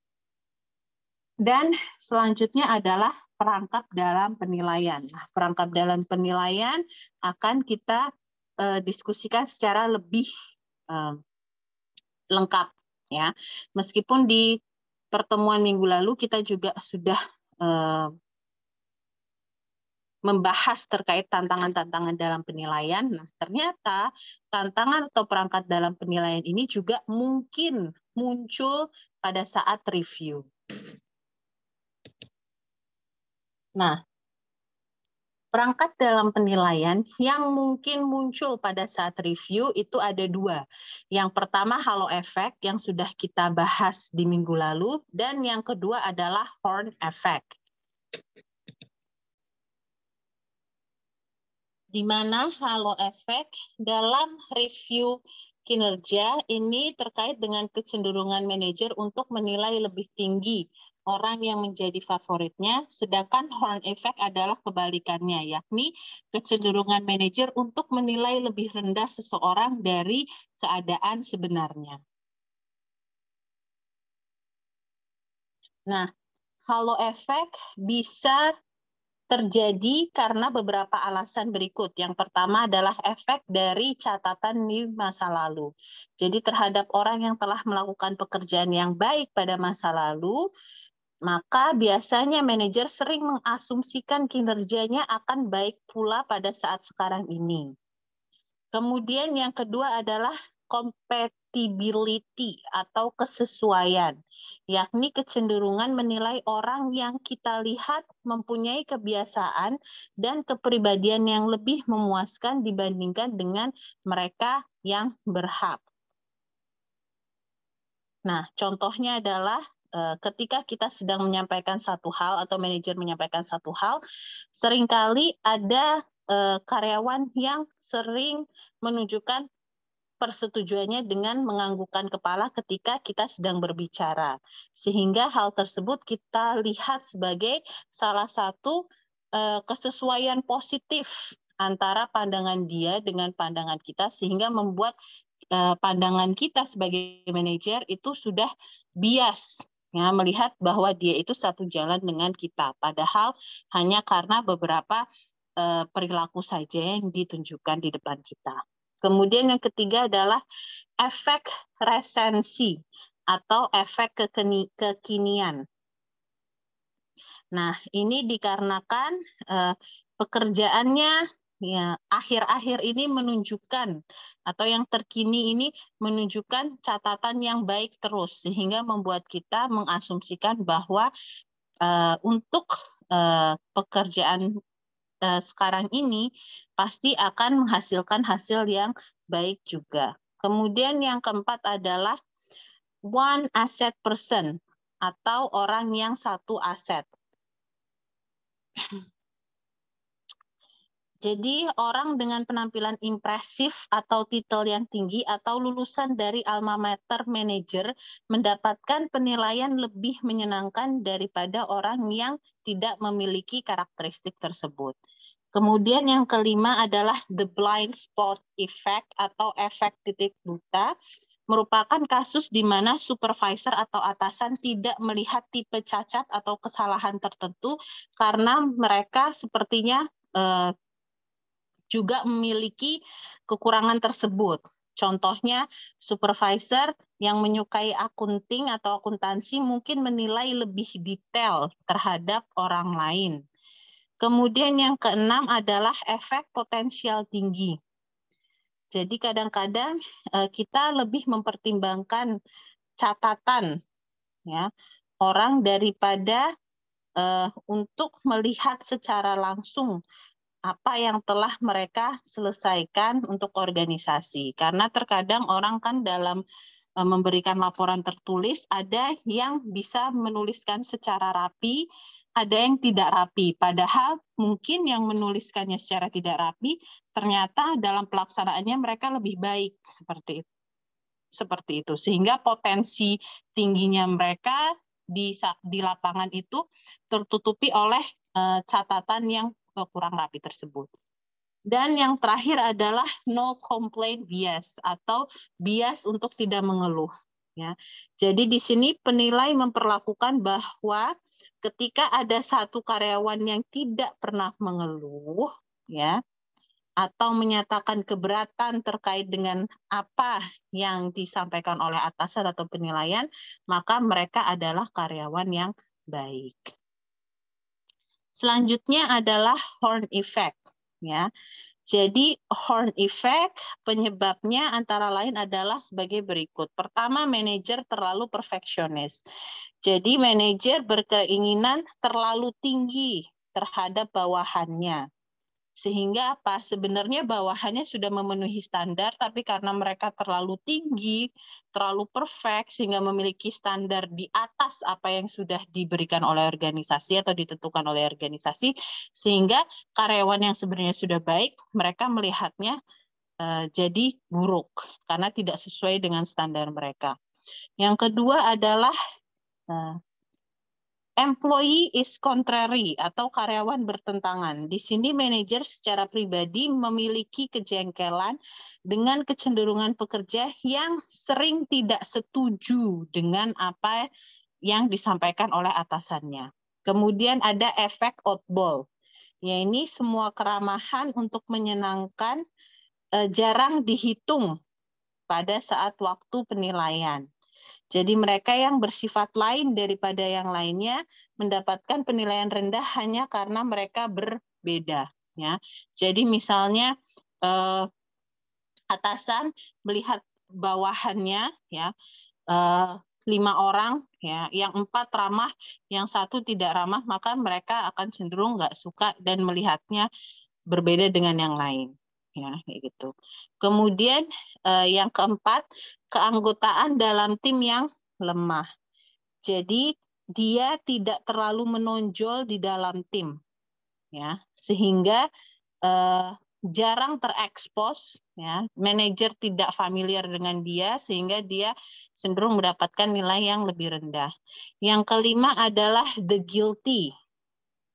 Dan selanjutnya adalah perangkap dalam penilaian. Nah, perangkap dalam penilaian akan kita uh, diskusikan secara lebih uh, lengkap ya. Meskipun di pertemuan minggu lalu kita juga sudah eh, membahas terkait tantangan-tantangan dalam penilaian. Nah, ternyata tantangan atau perangkat dalam penilaian ini juga mungkin muncul pada saat review. Nah, perangkat dalam penilaian yang mungkin muncul pada saat review itu ada dua. Yang pertama halo efek yang sudah kita bahas di minggu lalu dan yang kedua adalah horn effect. Di mana halo efek dalam review kinerja ini terkait dengan kecenderungan manajer untuk menilai lebih tinggi orang yang menjadi favoritnya, sedangkan horn effect adalah kebalikannya, yakni kecenderungan manajer untuk menilai lebih rendah seseorang dari keadaan sebenarnya. Nah, halo efek bisa terjadi karena beberapa alasan berikut. Yang pertama adalah efek dari catatan di masa lalu. Jadi terhadap orang yang telah melakukan pekerjaan yang baik pada masa lalu, maka biasanya manajer sering mengasumsikan kinerjanya akan baik pula pada saat sekarang ini. Kemudian yang kedua adalah compatibility atau kesesuaian, yakni kecenderungan menilai orang yang kita lihat mempunyai kebiasaan dan kepribadian yang lebih memuaskan dibandingkan dengan mereka yang berhak. Nah, contohnya adalah Eh, ketika kita sedang menyampaikan satu hal atau manajer menyampaikan satu hal, seringkali ada eh, karyawan yang sering menunjukkan persetujuannya dengan menganggukkan kepala ketika kita sedang berbicara. Sehingga hal tersebut kita lihat sebagai salah satu eh, kesesuaian positif antara pandangan dia dengan pandangan kita sehingga membuat pandangan kita sebagai manajer itu sudah bias ya, melihat bahwa dia itu satu jalan dengan kita, padahal hanya karena beberapa uh, perilaku saja yang ditunjukkan di depan kita. Kemudian yang ketiga adalah efek resensi atau efek kekeni, kekinian. Nah, ini dikarenakan uh, pekerjaannya ya akhir-akhir ini menunjukkan atau yang terkini ini menunjukkan catatan yang baik terus sehingga membuat kita mengasumsikan bahwa uh, untuk uh, pekerjaan uh, sekarang ini pasti akan menghasilkan hasil yang baik juga. Kemudian yang keempat adalah one asset person atau orang yang satu aset jadi orang dengan penampilan impresif atau titel yang tinggi atau lulusan dari alma mater manager mendapatkan penilaian lebih menyenangkan daripada orang yang tidak memiliki karakteristik tersebut. Kemudian yang kelima adalah the blind spot effect atau efek titik buta merupakan kasus di mana supervisor atau atasan tidak melihat tipe cacat atau kesalahan tertentu karena mereka sepertinya eh, juga memiliki kekurangan tersebut. Contohnya, supervisor yang menyukai akunting atau akuntansi mungkin menilai lebih detail terhadap orang lain. Kemudian yang keenam adalah efek potensial tinggi. Jadi kadang-kadang eh, kita lebih mempertimbangkan catatan ya orang daripada uh, untuk melihat secara langsung apa yang telah mereka selesaikan untuk organisasi. Karena terkadang orang kan dalam e, memberikan laporan tertulis ada yang bisa menuliskan secara rapi, ada yang tidak rapi. Padahal mungkin yang menuliskannya secara tidak rapi ternyata dalam pelaksanaannya mereka lebih baik seperti itu. Seperti itu. Sehingga potensi tingginya mereka di di lapangan itu tertutupi oleh e, catatan yang atau kurang rapi tersebut. Dan yang terakhir adalah no complaint bias atau bias untuk tidak mengeluh. Ya. Jadi di sini penilai memperlakukan bahwa ketika ada satu karyawan yang tidak pernah mengeluh, ya, atau menyatakan keberatan terkait dengan apa yang disampaikan oleh atasan atau penilaian, maka mereka adalah karyawan yang baik. Selanjutnya adalah horn effect ya. Jadi horn effect penyebabnya antara lain adalah sebagai berikut. Pertama, manajer terlalu perfeksionis. Jadi manajer berkeinginan terlalu tinggi terhadap bawahannya sehingga apa sebenarnya bawahannya sudah memenuhi standar tapi karena mereka terlalu tinggi terlalu perfect sehingga memiliki standar di atas apa yang sudah diberikan oleh organisasi atau ditentukan oleh organisasi sehingga karyawan yang sebenarnya sudah baik mereka melihatnya uh, jadi buruk karena tidak sesuai dengan standar mereka yang kedua adalah uh, employee is contrary atau karyawan bertentangan. Di sini manajer secara pribadi memiliki kejengkelan dengan kecenderungan pekerja yang sering tidak setuju dengan apa yang disampaikan oleh atasannya. Kemudian ada efek outball. Ya ini semua keramahan untuk menyenangkan eh, jarang dihitung pada saat waktu penilaian. Jadi mereka yang bersifat lain daripada yang lainnya mendapatkan penilaian rendah hanya karena mereka berbeda ya. Jadi misalnya eh, atasan melihat bawahannya ya eh, lima orang ya yang empat ramah yang satu tidak ramah maka mereka akan cenderung nggak suka dan melihatnya berbeda dengan yang lain ya gitu. Kemudian eh, yang keempat, keanggotaan dalam tim yang lemah. Jadi dia tidak terlalu menonjol di dalam tim. Ya, sehingga eh, jarang terekspos ya manajer tidak familiar dengan dia sehingga dia cenderung mendapatkan nilai yang lebih rendah yang kelima adalah the guilty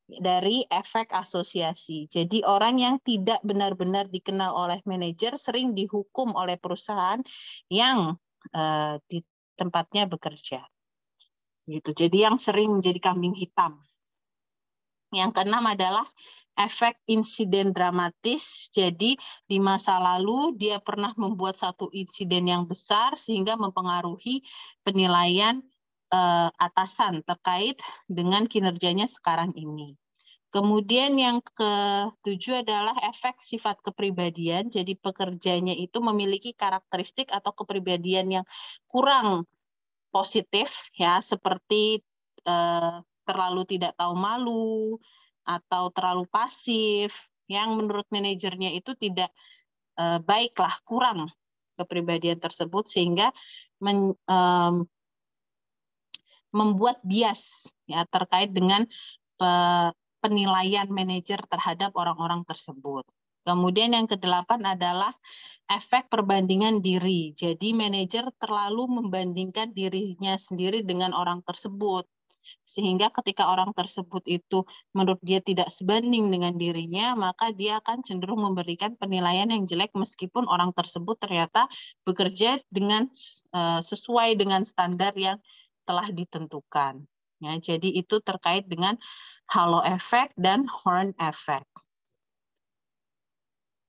dari efek asosiasi. Jadi orang yang tidak benar-benar dikenal oleh manajer sering dihukum oleh perusahaan yang uh, di tempatnya bekerja. Gitu. Jadi yang sering menjadi kambing hitam. Yang keenam adalah efek insiden dramatis. Jadi di masa lalu dia pernah membuat satu insiden yang besar sehingga mempengaruhi penilaian uh, atasan terkait dengan kinerjanya sekarang ini. Kemudian yang ketujuh adalah efek sifat kepribadian. Jadi pekerjanya itu memiliki karakteristik atau kepribadian yang kurang positif ya, seperti eh, terlalu tidak tahu malu atau terlalu pasif yang menurut manajernya itu tidak eh, baiklah, kurang kepribadian tersebut sehingga men, eh, membuat bias ya terkait dengan penilaian manajer terhadap orang-orang tersebut. Kemudian yang kedelapan adalah efek perbandingan diri. Jadi manajer terlalu membandingkan dirinya sendiri dengan orang tersebut. Sehingga ketika orang tersebut itu menurut dia tidak sebanding dengan dirinya, maka dia akan cenderung memberikan penilaian yang jelek meskipun orang tersebut ternyata bekerja dengan eh, sesuai dengan standar yang telah ditentukan. Ya, jadi itu terkait dengan halo efek dan horn efek.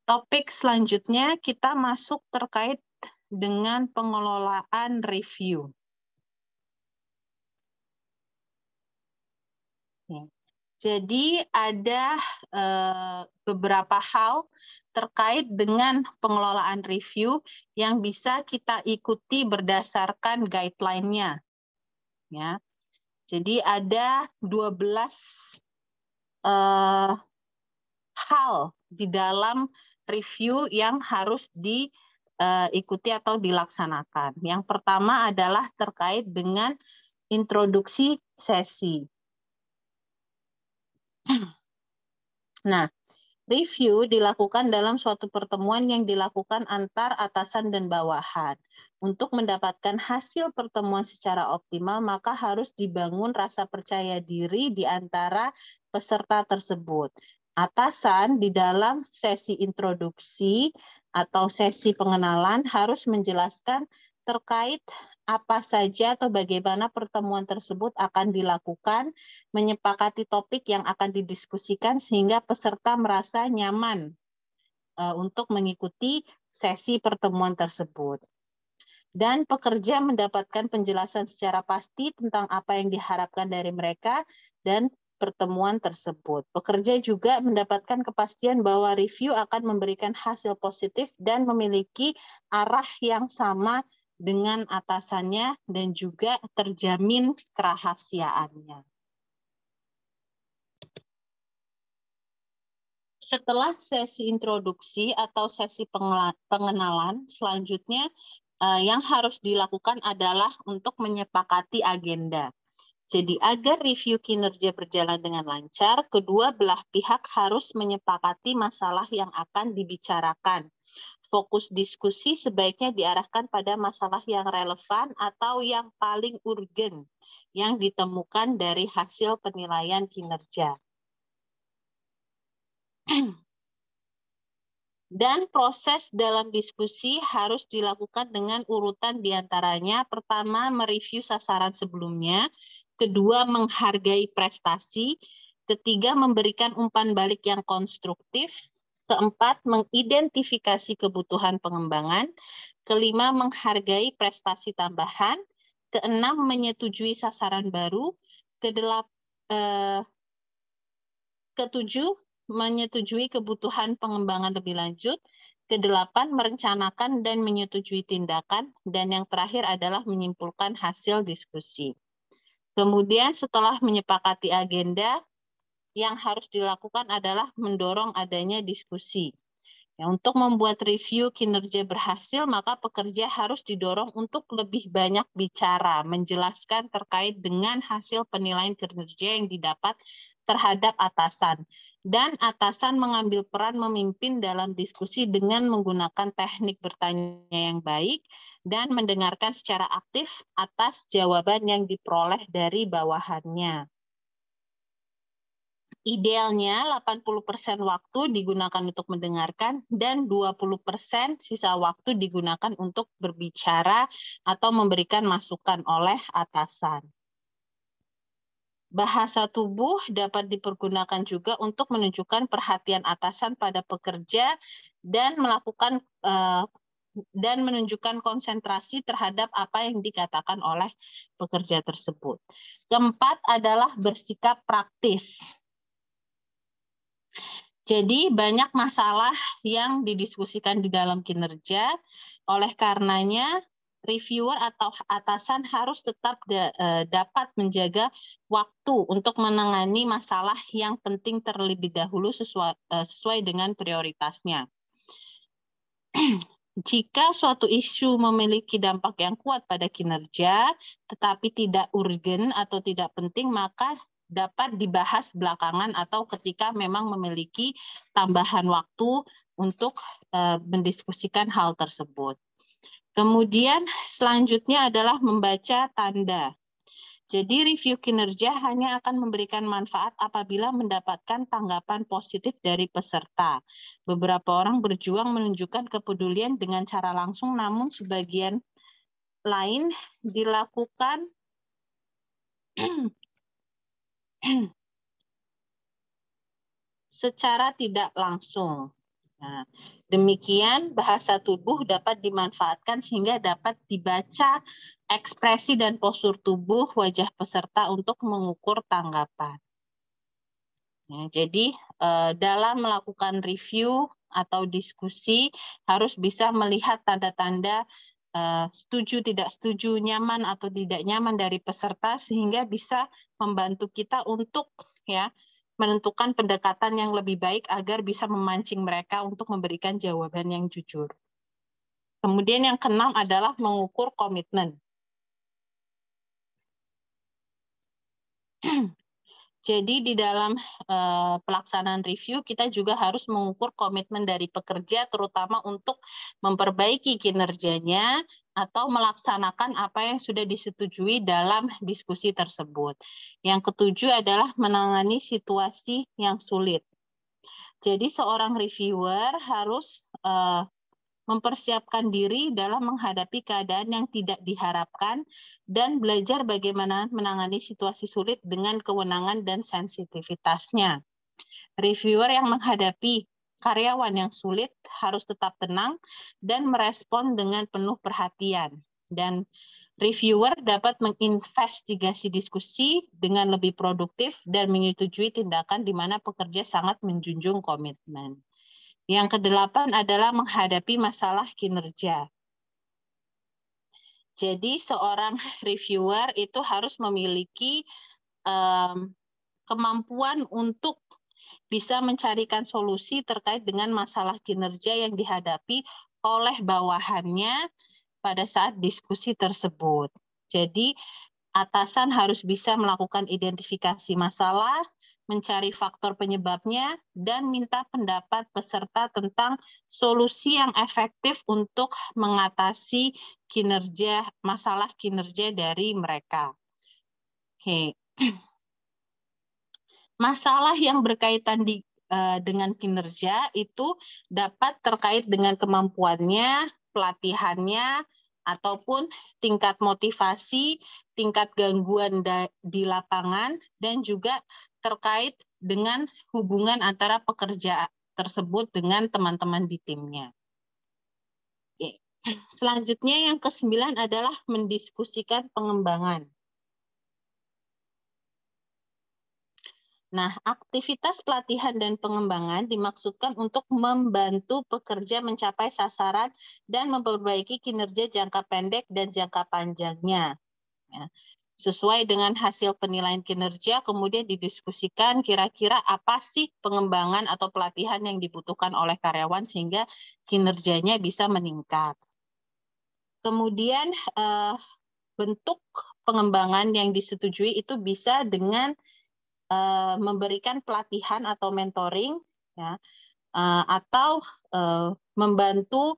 Topik selanjutnya kita masuk terkait dengan pengelolaan review. Ya, jadi ada e, beberapa hal terkait dengan pengelolaan review yang bisa kita ikuti berdasarkan guideline-nya ya. Jadi ada 12 uh, eh, hal di dalam review yang harus diikuti eh, atau dilaksanakan. Yang pertama adalah terkait dengan introduksi sesi. Nah, Review dilakukan dalam suatu pertemuan yang dilakukan antar atasan dan bawahan. Untuk mendapatkan hasil pertemuan secara optimal, maka harus dibangun rasa percaya diri di antara peserta tersebut. Atasan di dalam sesi introduksi atau sesi pengenalan harus menjelaskan terkait apa saja atau bagaimana pertemuan tersebut akan dilakukan, menyepakati topik yang akan didiskusikan sehingga peserta merasa nyaman eh, untuk mengikuti sesi pertemuan tersebut. Dan pekerja mendapatkan penjelasan secara pasti tentang apa yang diharapkan dari mereka dan pertemuan tersebut. Pekerja juga mendapatkan kepastian bahwa review akan memberikan hasil positif dan memiliki arah yang sama dengan atasannya dan juga terjamin kerahasiaannya. Setelah sesi introduksi atau sesi pengenalan, selanjutnya eh, yang harus dilakukan adalah untuk menyepakati agenda. Jadi agar review kinerja berjalan dengan lancar, kedua belah pihak harus menyepakati masalah yang akan dibicarakan fokus diskusi sebaiknya diarahkan pada masalah yang relevan atau yang paling urgen yang ditemukan dari hasil penilaian kinerja. Dan proses dalam diskusi harus dilakukan dengan urutan diantaranya, pertama mereview sasaran sebelumnya, kedua menghargai prestasi, ketiga memberikan umpan balik yang konstruktif, Keempat, mengidentifikasi kebutuhan pengembangan. Kelima, menghargai prestasi tambahan. Keenam, menyetujui sasaran baru. Kedelap, eh, ketujuh, menyetujui kebutuhan pengembangan lebih lanjut. Kedelapan, merencanakan dan menyetujui tindakan. Dan yang terakhir adalah menyimpulkan hasil diskusi. Kemudian setelah menyepakati agenda, yang harus dilakukan adalah mendorong adanya diskusi. Ya, untuk membuat review kinerja berhasil, maka pekerja harus didorong untuk lebih banyak bicara, menjelaskan terkait dengan hasil penilaian kinerja yang didapat terhadap atasan. Dan atasan mengambil peran memimpin dalam diskusi dengan menggunakan teknik bertanya yang baik dan mendengarkan secara aktif atas jawaban yang diperoleh dari bawahannya. Idealnya 80% waktu digunakan untuk mendengarkan dan 20% sisa waktu digunakan untuk berbicara atau memberikan masukan oleh atasan. Bahasa tubuh dapat dipergunakan juga untuk menunjukkan perhatian atasan pada pekerja dan melakukan eh, dan menunjukkan konsentrasi terhadap apa yang dikatakan oleh pekerja tersebut. Keempat adalah bersikap praktis. Jadi banyak masalah yang didiskusikan di dalam kinerja. Oleh karenanya reviewer atau atasan harus tetap e, dapat menjaga waktu untuk menangani masalah yang penting terlebih dahulu sesuai, e, sesuai dengan prioritasnya. Jika suatu isu memiliki dampak yang kuat pada kinerja, tetapi tidak urgen atau tidak penting, maka dapat dibahas belakangan atau ketika memang memiliki tambahan waktu untuk eh, mendiskusikan hal tersebut. Kemudian selanjutnya adalah membaca tanda. Jadi review kinerja hanya akan memberikan manfaat apabila mendapatkan tanggapan positif dari peserta. Beberapa orang berjuang menunjukkan kepedulian dengan cara langsung namun sebagian lain dilakukan secara tidak langsung. Nah, demikian bahasa tubuh dapat dimanfaatkan sehingga dapat dibaca ekspresi dan postur tubuh wajah peserta untuk mengukur tanggapan. Nah, jadi eh, dalam melakukan review atau diskusi harus bisa melihat tanda-tanda Eh, setuju tidak setuju, nyaman atau tidak nyaman dari peserta sehingga bisa membantu kita untuk ya menentukan pendekatan yang lebih baik agar bisa memancing mereka untuk memberikan jawaban yang jujur. Kemudian yang keenam adalah mengukur komitmen. Jadi di dalam uh, pelaksanaan review kita juga harus mengukur komitmen dari pekerja terutama untuk memperbaiki kinerjanya atau melaksanakan apa yang sudah disetujui dalam diskusi tersebut. Yang ketujuh adalah menangani situasi yang sulit. Jadi seorang reviewer harus uh, mempersiapkan diri dalam menghadapi keadaan yang tidak diharapkan, dan belajar bagaimana menangani situasi sulit dengan kewenangan dan sensitivitasnya. Reviewer yang menghadapi karyawan yang sulit harus tetap tenang dan merespon dengan penuh perhatian. Dan reviewer dapat menginvestigasi diskusi dengan lebih produktif dan menyetujui tindakan di mana pekerja sangat menjunjung komitmen. Yang kedelapan adalah menghadapi masalah kinerja. Jadi seorang reviewer itu harus memiliki um, kemampuan untuk bisa mencarikan solusi terkait dengan masalah kinerja yang dihadapi oleh bawahannya pada saat diskusi tersebut. Jadi atasan harus bisa melakukan identifikasi masalah, mencari faktor penyebabnya, dan minta pendapat peserta tentang solusi yang efektif untuk mengatasi kinerja masalah kinerja dari mereka. Oke. Masalah yang berkaitan di, uh, dengan kinerja itu dapat terkait dengan kemampuannya, pelatihannya, ataupun tingkat motivasi, tingkat gangguan di lapangan, dan juga terkait dengan hubungan antara pekerja tersebut dengan teman-teman di timnya. Oke. Selanjutnya yang kesembilan adalah mendiskusikan pengembangan. Nah, aktivitas pelatihan dan pengembangan dimaksudkan untuk membantu pekerja mencapai sasaran dan memperbaiki kinerja jangka pendek dan jangka panjangnya. Ya sesuai dengan hasil penilaian kinerja, kemudian didiskusikan kira-kira apa sih pengembangan atau pelatihan yang dibutuhkan oleh karyawan sehingga kinerjanya bisa meningkat. Kemudian eh, bentuk pengembangan yang disetujui itu bisa dengan eh, memberikan pelatihan atau mentoring, ya, eh, atau membantu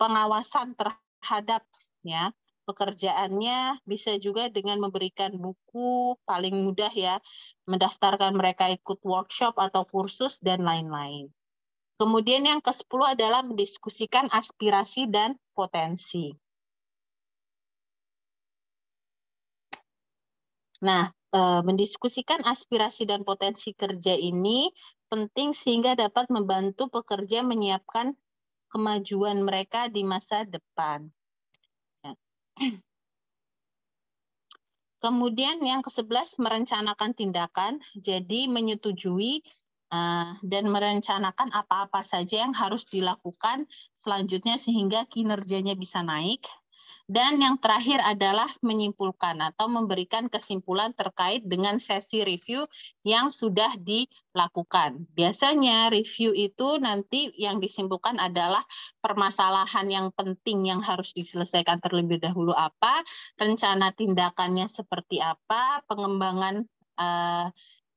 pengawasan terhadap ya pekerjaannya, bisa juga dengan memberikan buku paling mudah ya, mendaftarkan mereka ikut workshop atau kursus dan lain-lain. Kemudian yang ke-10 adalah mendiskusikan aspirasi dan potensi. Nah, eh, mendiskusikan aspirasi dan potensi kerja ini penting sehingga dapat membantu pekerja menyiapkan kemajuan mereka di masa depan. Kemudian yang ke-11 merencanakan tindakan, jadi menyetujui eh, dan merencanakan apa-apa saja yang harus dilakukan selanjutnya sehingga kinerjanya bisa naik. Dan yang terakhir adalah menyimpulkan atau memberikan kesimpulan terkait dengan sesi review yang sudah dilakukan. Biasanya review itu nanti yang disimpulkan adalah permasalahan yang penting yang harus diselesaikan terlebih dahulu apa, rencana tindakannya seperti apa, pengembangan uh,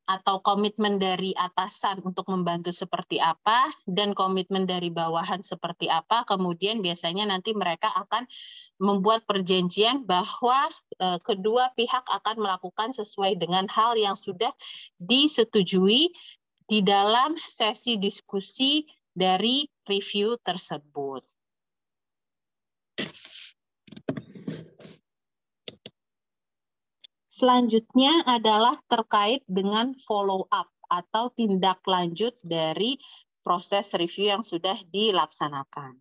atau komitmen dari atasan untuk membantu seperti apa dan komitmen dari bawahan seperti apa kemudian biasanya nanti mereka akan membuat perjanjian bahwa e, kedua pihak akan melakukan sesuai dengan hal yang sudah disetujui di dalam sesi diskusi dari review tersebut Selanjutnya adalah terkait dengan follow up atau tindak lanjut dari proses review yang sudah dilaksanakan.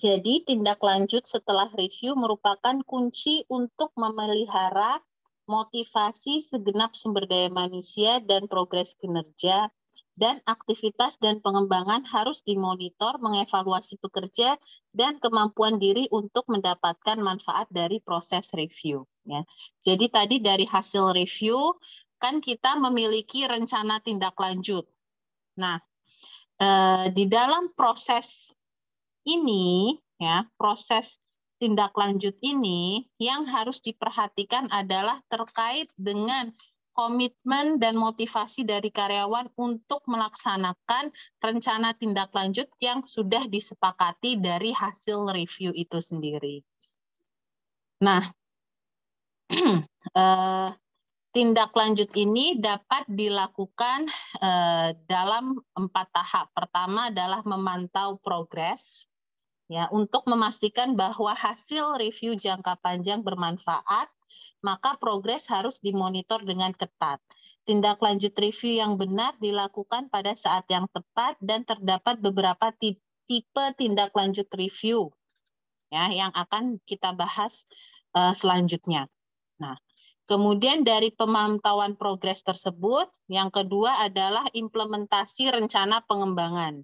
Jadi, tindak lanjut setelah review merupakan kunci untuk memelihara motivasi segenap sumber daya manusia dan progres kinerja dan aktivitas dan pengembangan harus dimonitor, mengevaluasi pekerja dan kemampuan diri untuk mendapatkan manfaat dari proses review ya. Jadi tadi dari hasil review kan kita memiliki rencana tindak lanjut. Nah, eh, di dalam proses ini ya, proses tindak lanjut ini yang harus diperhatikan adalah terkait dengan komitmen dan motivasi dari karyawan untuk melaksanakan rencana tindak lanjut yang sudah disepakati dari hasil review itu sendiri. Nah, eh, tindak lanjut ini dapat dilakukan eh, dalam empat tahap. Pertama adalah memantau progres ya untuk memastikan bahwa hasil review jangka panjang bermanfaat maka progres harus dimonitor dengan ketat. Tindak lanjut review yang benar dilakukan pada saat yang tepat dan terdapat beberapa tipe tindak lanjut review ya yang akan kita bahas uh, selanjutnya. Nah, kemudian dari pemantauan progres tersebut, yang kedua adalah implementasi rencana pengembangan.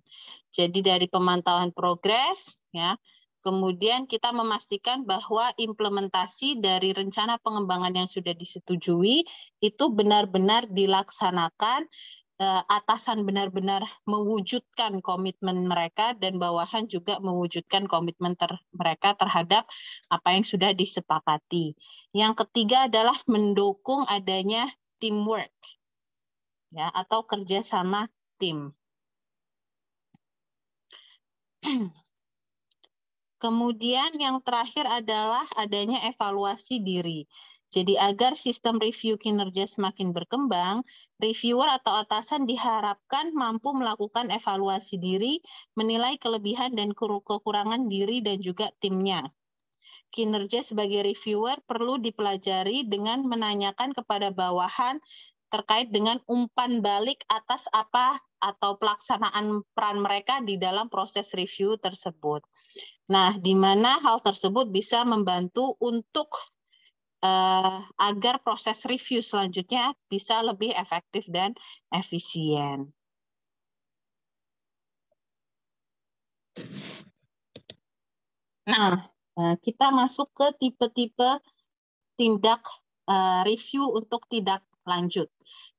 Jadi dari pemantauan progres ya Kemudian kita memastikan bahwa implementasi dari rencana pengembangan yang sudah disetujui itu benar-benar dilaksanakan eh, atasan benar-benar mewujudkan komitmen mereka dan bawahan juga mewujudkan komitmen ter mereka terhadap apa yang sudah disepakati. Yang ketiga adalah mendukung adanya teamwork ya atau kerjasama tim. Kemudian yang terakhir adalah adanya evaluasi diri. Jadi agar sistem review kinerja semakin berkembang, reviewer atau atasan diharapkan mampu melakukan evaluasi diri, menilai kelebihan dan kekurangan diri dan juga timnya. Kinerja sebagai reviewer perlu dipelajari dengan menanyakan kepada bawahan terkait dengan umpan balik atas apa atau pelaksanaan peran mereka di dalam proses review tersebut. Nah, di mana hal tersebut bisa membantu untuk uh, agar proses review selanjutnya bisa lebih efektif dan efisien. Nah, eh, kita masuk ke tipe-tipe tindak uh, review untuk tindak lanjut.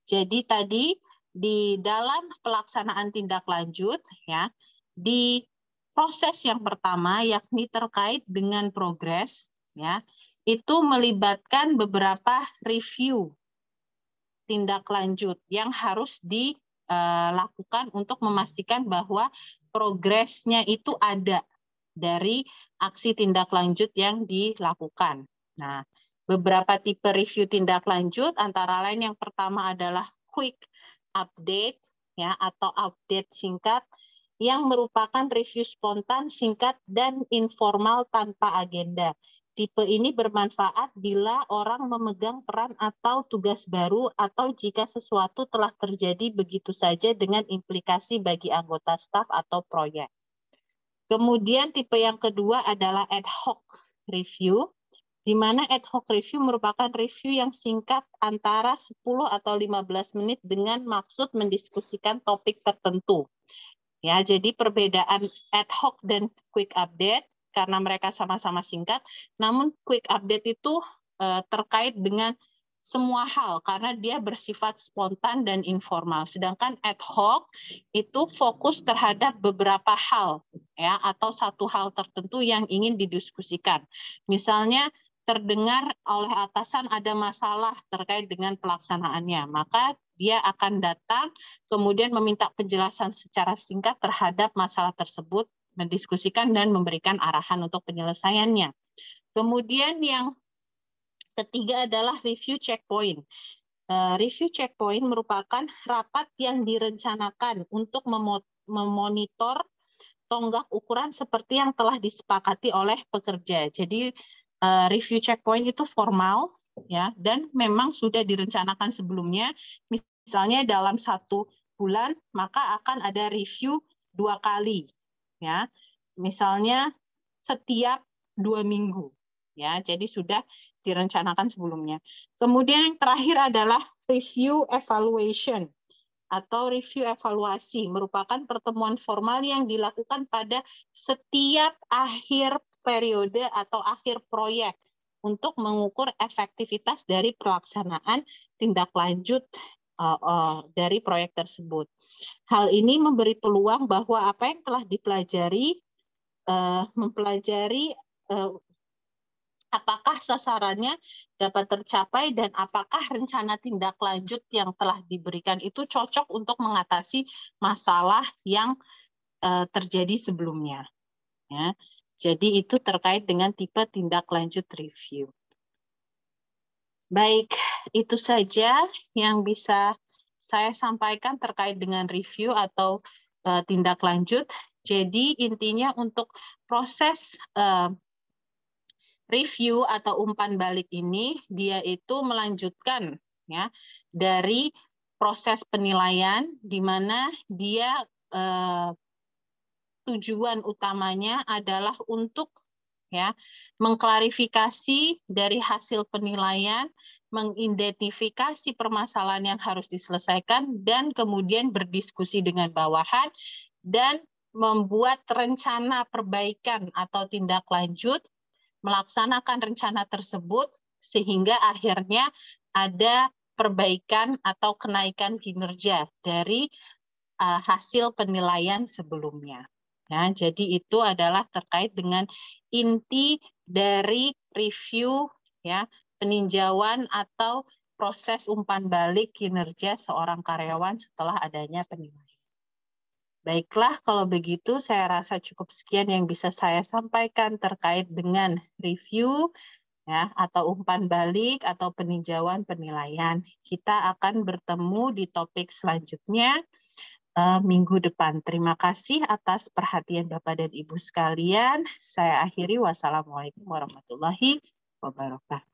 Jadi tadi di dalam pelaksanaan tindak lanjut ya di proses yang pertama yakni terkait dengan progres ya itu melibatkan beberapa review tindak lanjut yang harus dilakukan eh, untuk memastikan bahwa progresnya itu ada dari aksi tindak lanjut yang dilakukan. Nah, Beberapa tipe review tindak lanjut antara lain yang pertama adalah quick update ya atau update singkat yang merupakan review spontan, singkat, dan informal tanpa agenda. Tipe ini bermanfaat bila orang memegang peran atau tugas baru atau jika sesuatu telah terjadi begitu saja dengan implikasi bagi anggota staf atau proyek. Kemudian tipe yang kedua adalah ad hoc review di mana ad hoc review merupakan review yang singkat antara 10 atau 15 menit dengan maksud mendiskusikan topik tertentu. Ya, jadi perbedaan ad hoc dan quick update karena mereka sama-sama singkat, namun quick update itu eh, terkait dengan semua hal karena dia bersifat spontan dan informal. Sedangkan ad hoc itu fokus terhadap beberapa hal ya atau satu hal tertentu yang ingin didiskusikan. Misalnya terdengar oleh atasan ada masalah terkait dengan pelaksanaannya, maka dia akan datang kemudian meminta penjelasan secara singkat terhadap masalah tersebut, mendiskusikan dan memberikan arahan untuk penyelesaiannya. Kemudian yang ketiga adalah review checkpoint. E, review checkpoint merupakan rapat yang direncanakan untuk memonitor tonggak ukuran seperti yang telah disepakati oleh pekerja. Jadi Eh, review checkpoint itu formal ya dan memang sudah direncanakan sebelumnya misalnya dalam satu bulan maka akan ada review dua kali ya misalnya setiap dua minggu ya jadi sudah direncanakan sebelumnya kemudian yang terakhir adalah review evaluation atau review evaluasi merupakan pertemuan formal yang dilakukan pada setiap akhir periode atau akhir proyek untuk mengukur efektivitas dari pelaksanaan tindak lanjut eh, eh, dari proyek tersebut. Hal ini memberi peluang bahwa apa yang telah dipelajari eh, mempelajari apakah sasarannya dapat tercapai dan apakah rencana tindak lanjut yang telah diberikan itu cocok untuk mengatasi masalah yang terjadi sebelumnya. Ya. Jadi itu terkait dengan tipe tindak lanjut review. Baik, itu saja yang bisa saya sampaikan terkait dengan review atau uh, tindak lanjut. Jadi intinya untuk proses uh, review atau umpan balik ini dia itu melanjutkan ya dari proses penilaian di mana dia uh, tujuan utamanya adalah untuk ya mengklarifikasi dari hasil penilaian, mengidentifikasi permasalahan yang harus diselesaikan dan kemudian berdiskusi dengan bawahan dan membuat rencana perbaikan atau tindak lanjut melaksanakan rencana tersebut sehingga akhirnya ada perbaikan atau kenaikan kinerja dari eh, hasil penilaian sebelumnya. Ya, jadi itu adalah terkait dengan inti dari review ya peninjauan atau proses umpan balik kinerja seorang karyawan setelah adanya penilaian. Baiklah, kalau begitu saya rasa cukup sekian yang bisa saya sampaikan terkait dengan review ya atau umpan balik atau peninjauan penilaian. Kita akan bertemu di topik selanjutnya uh, minggu depan. Terima kasih atas perhatian Bapak dan Ibu sekalian. Saya akhiri. Wassalamualaikum warahmatullahi wabarakatuh.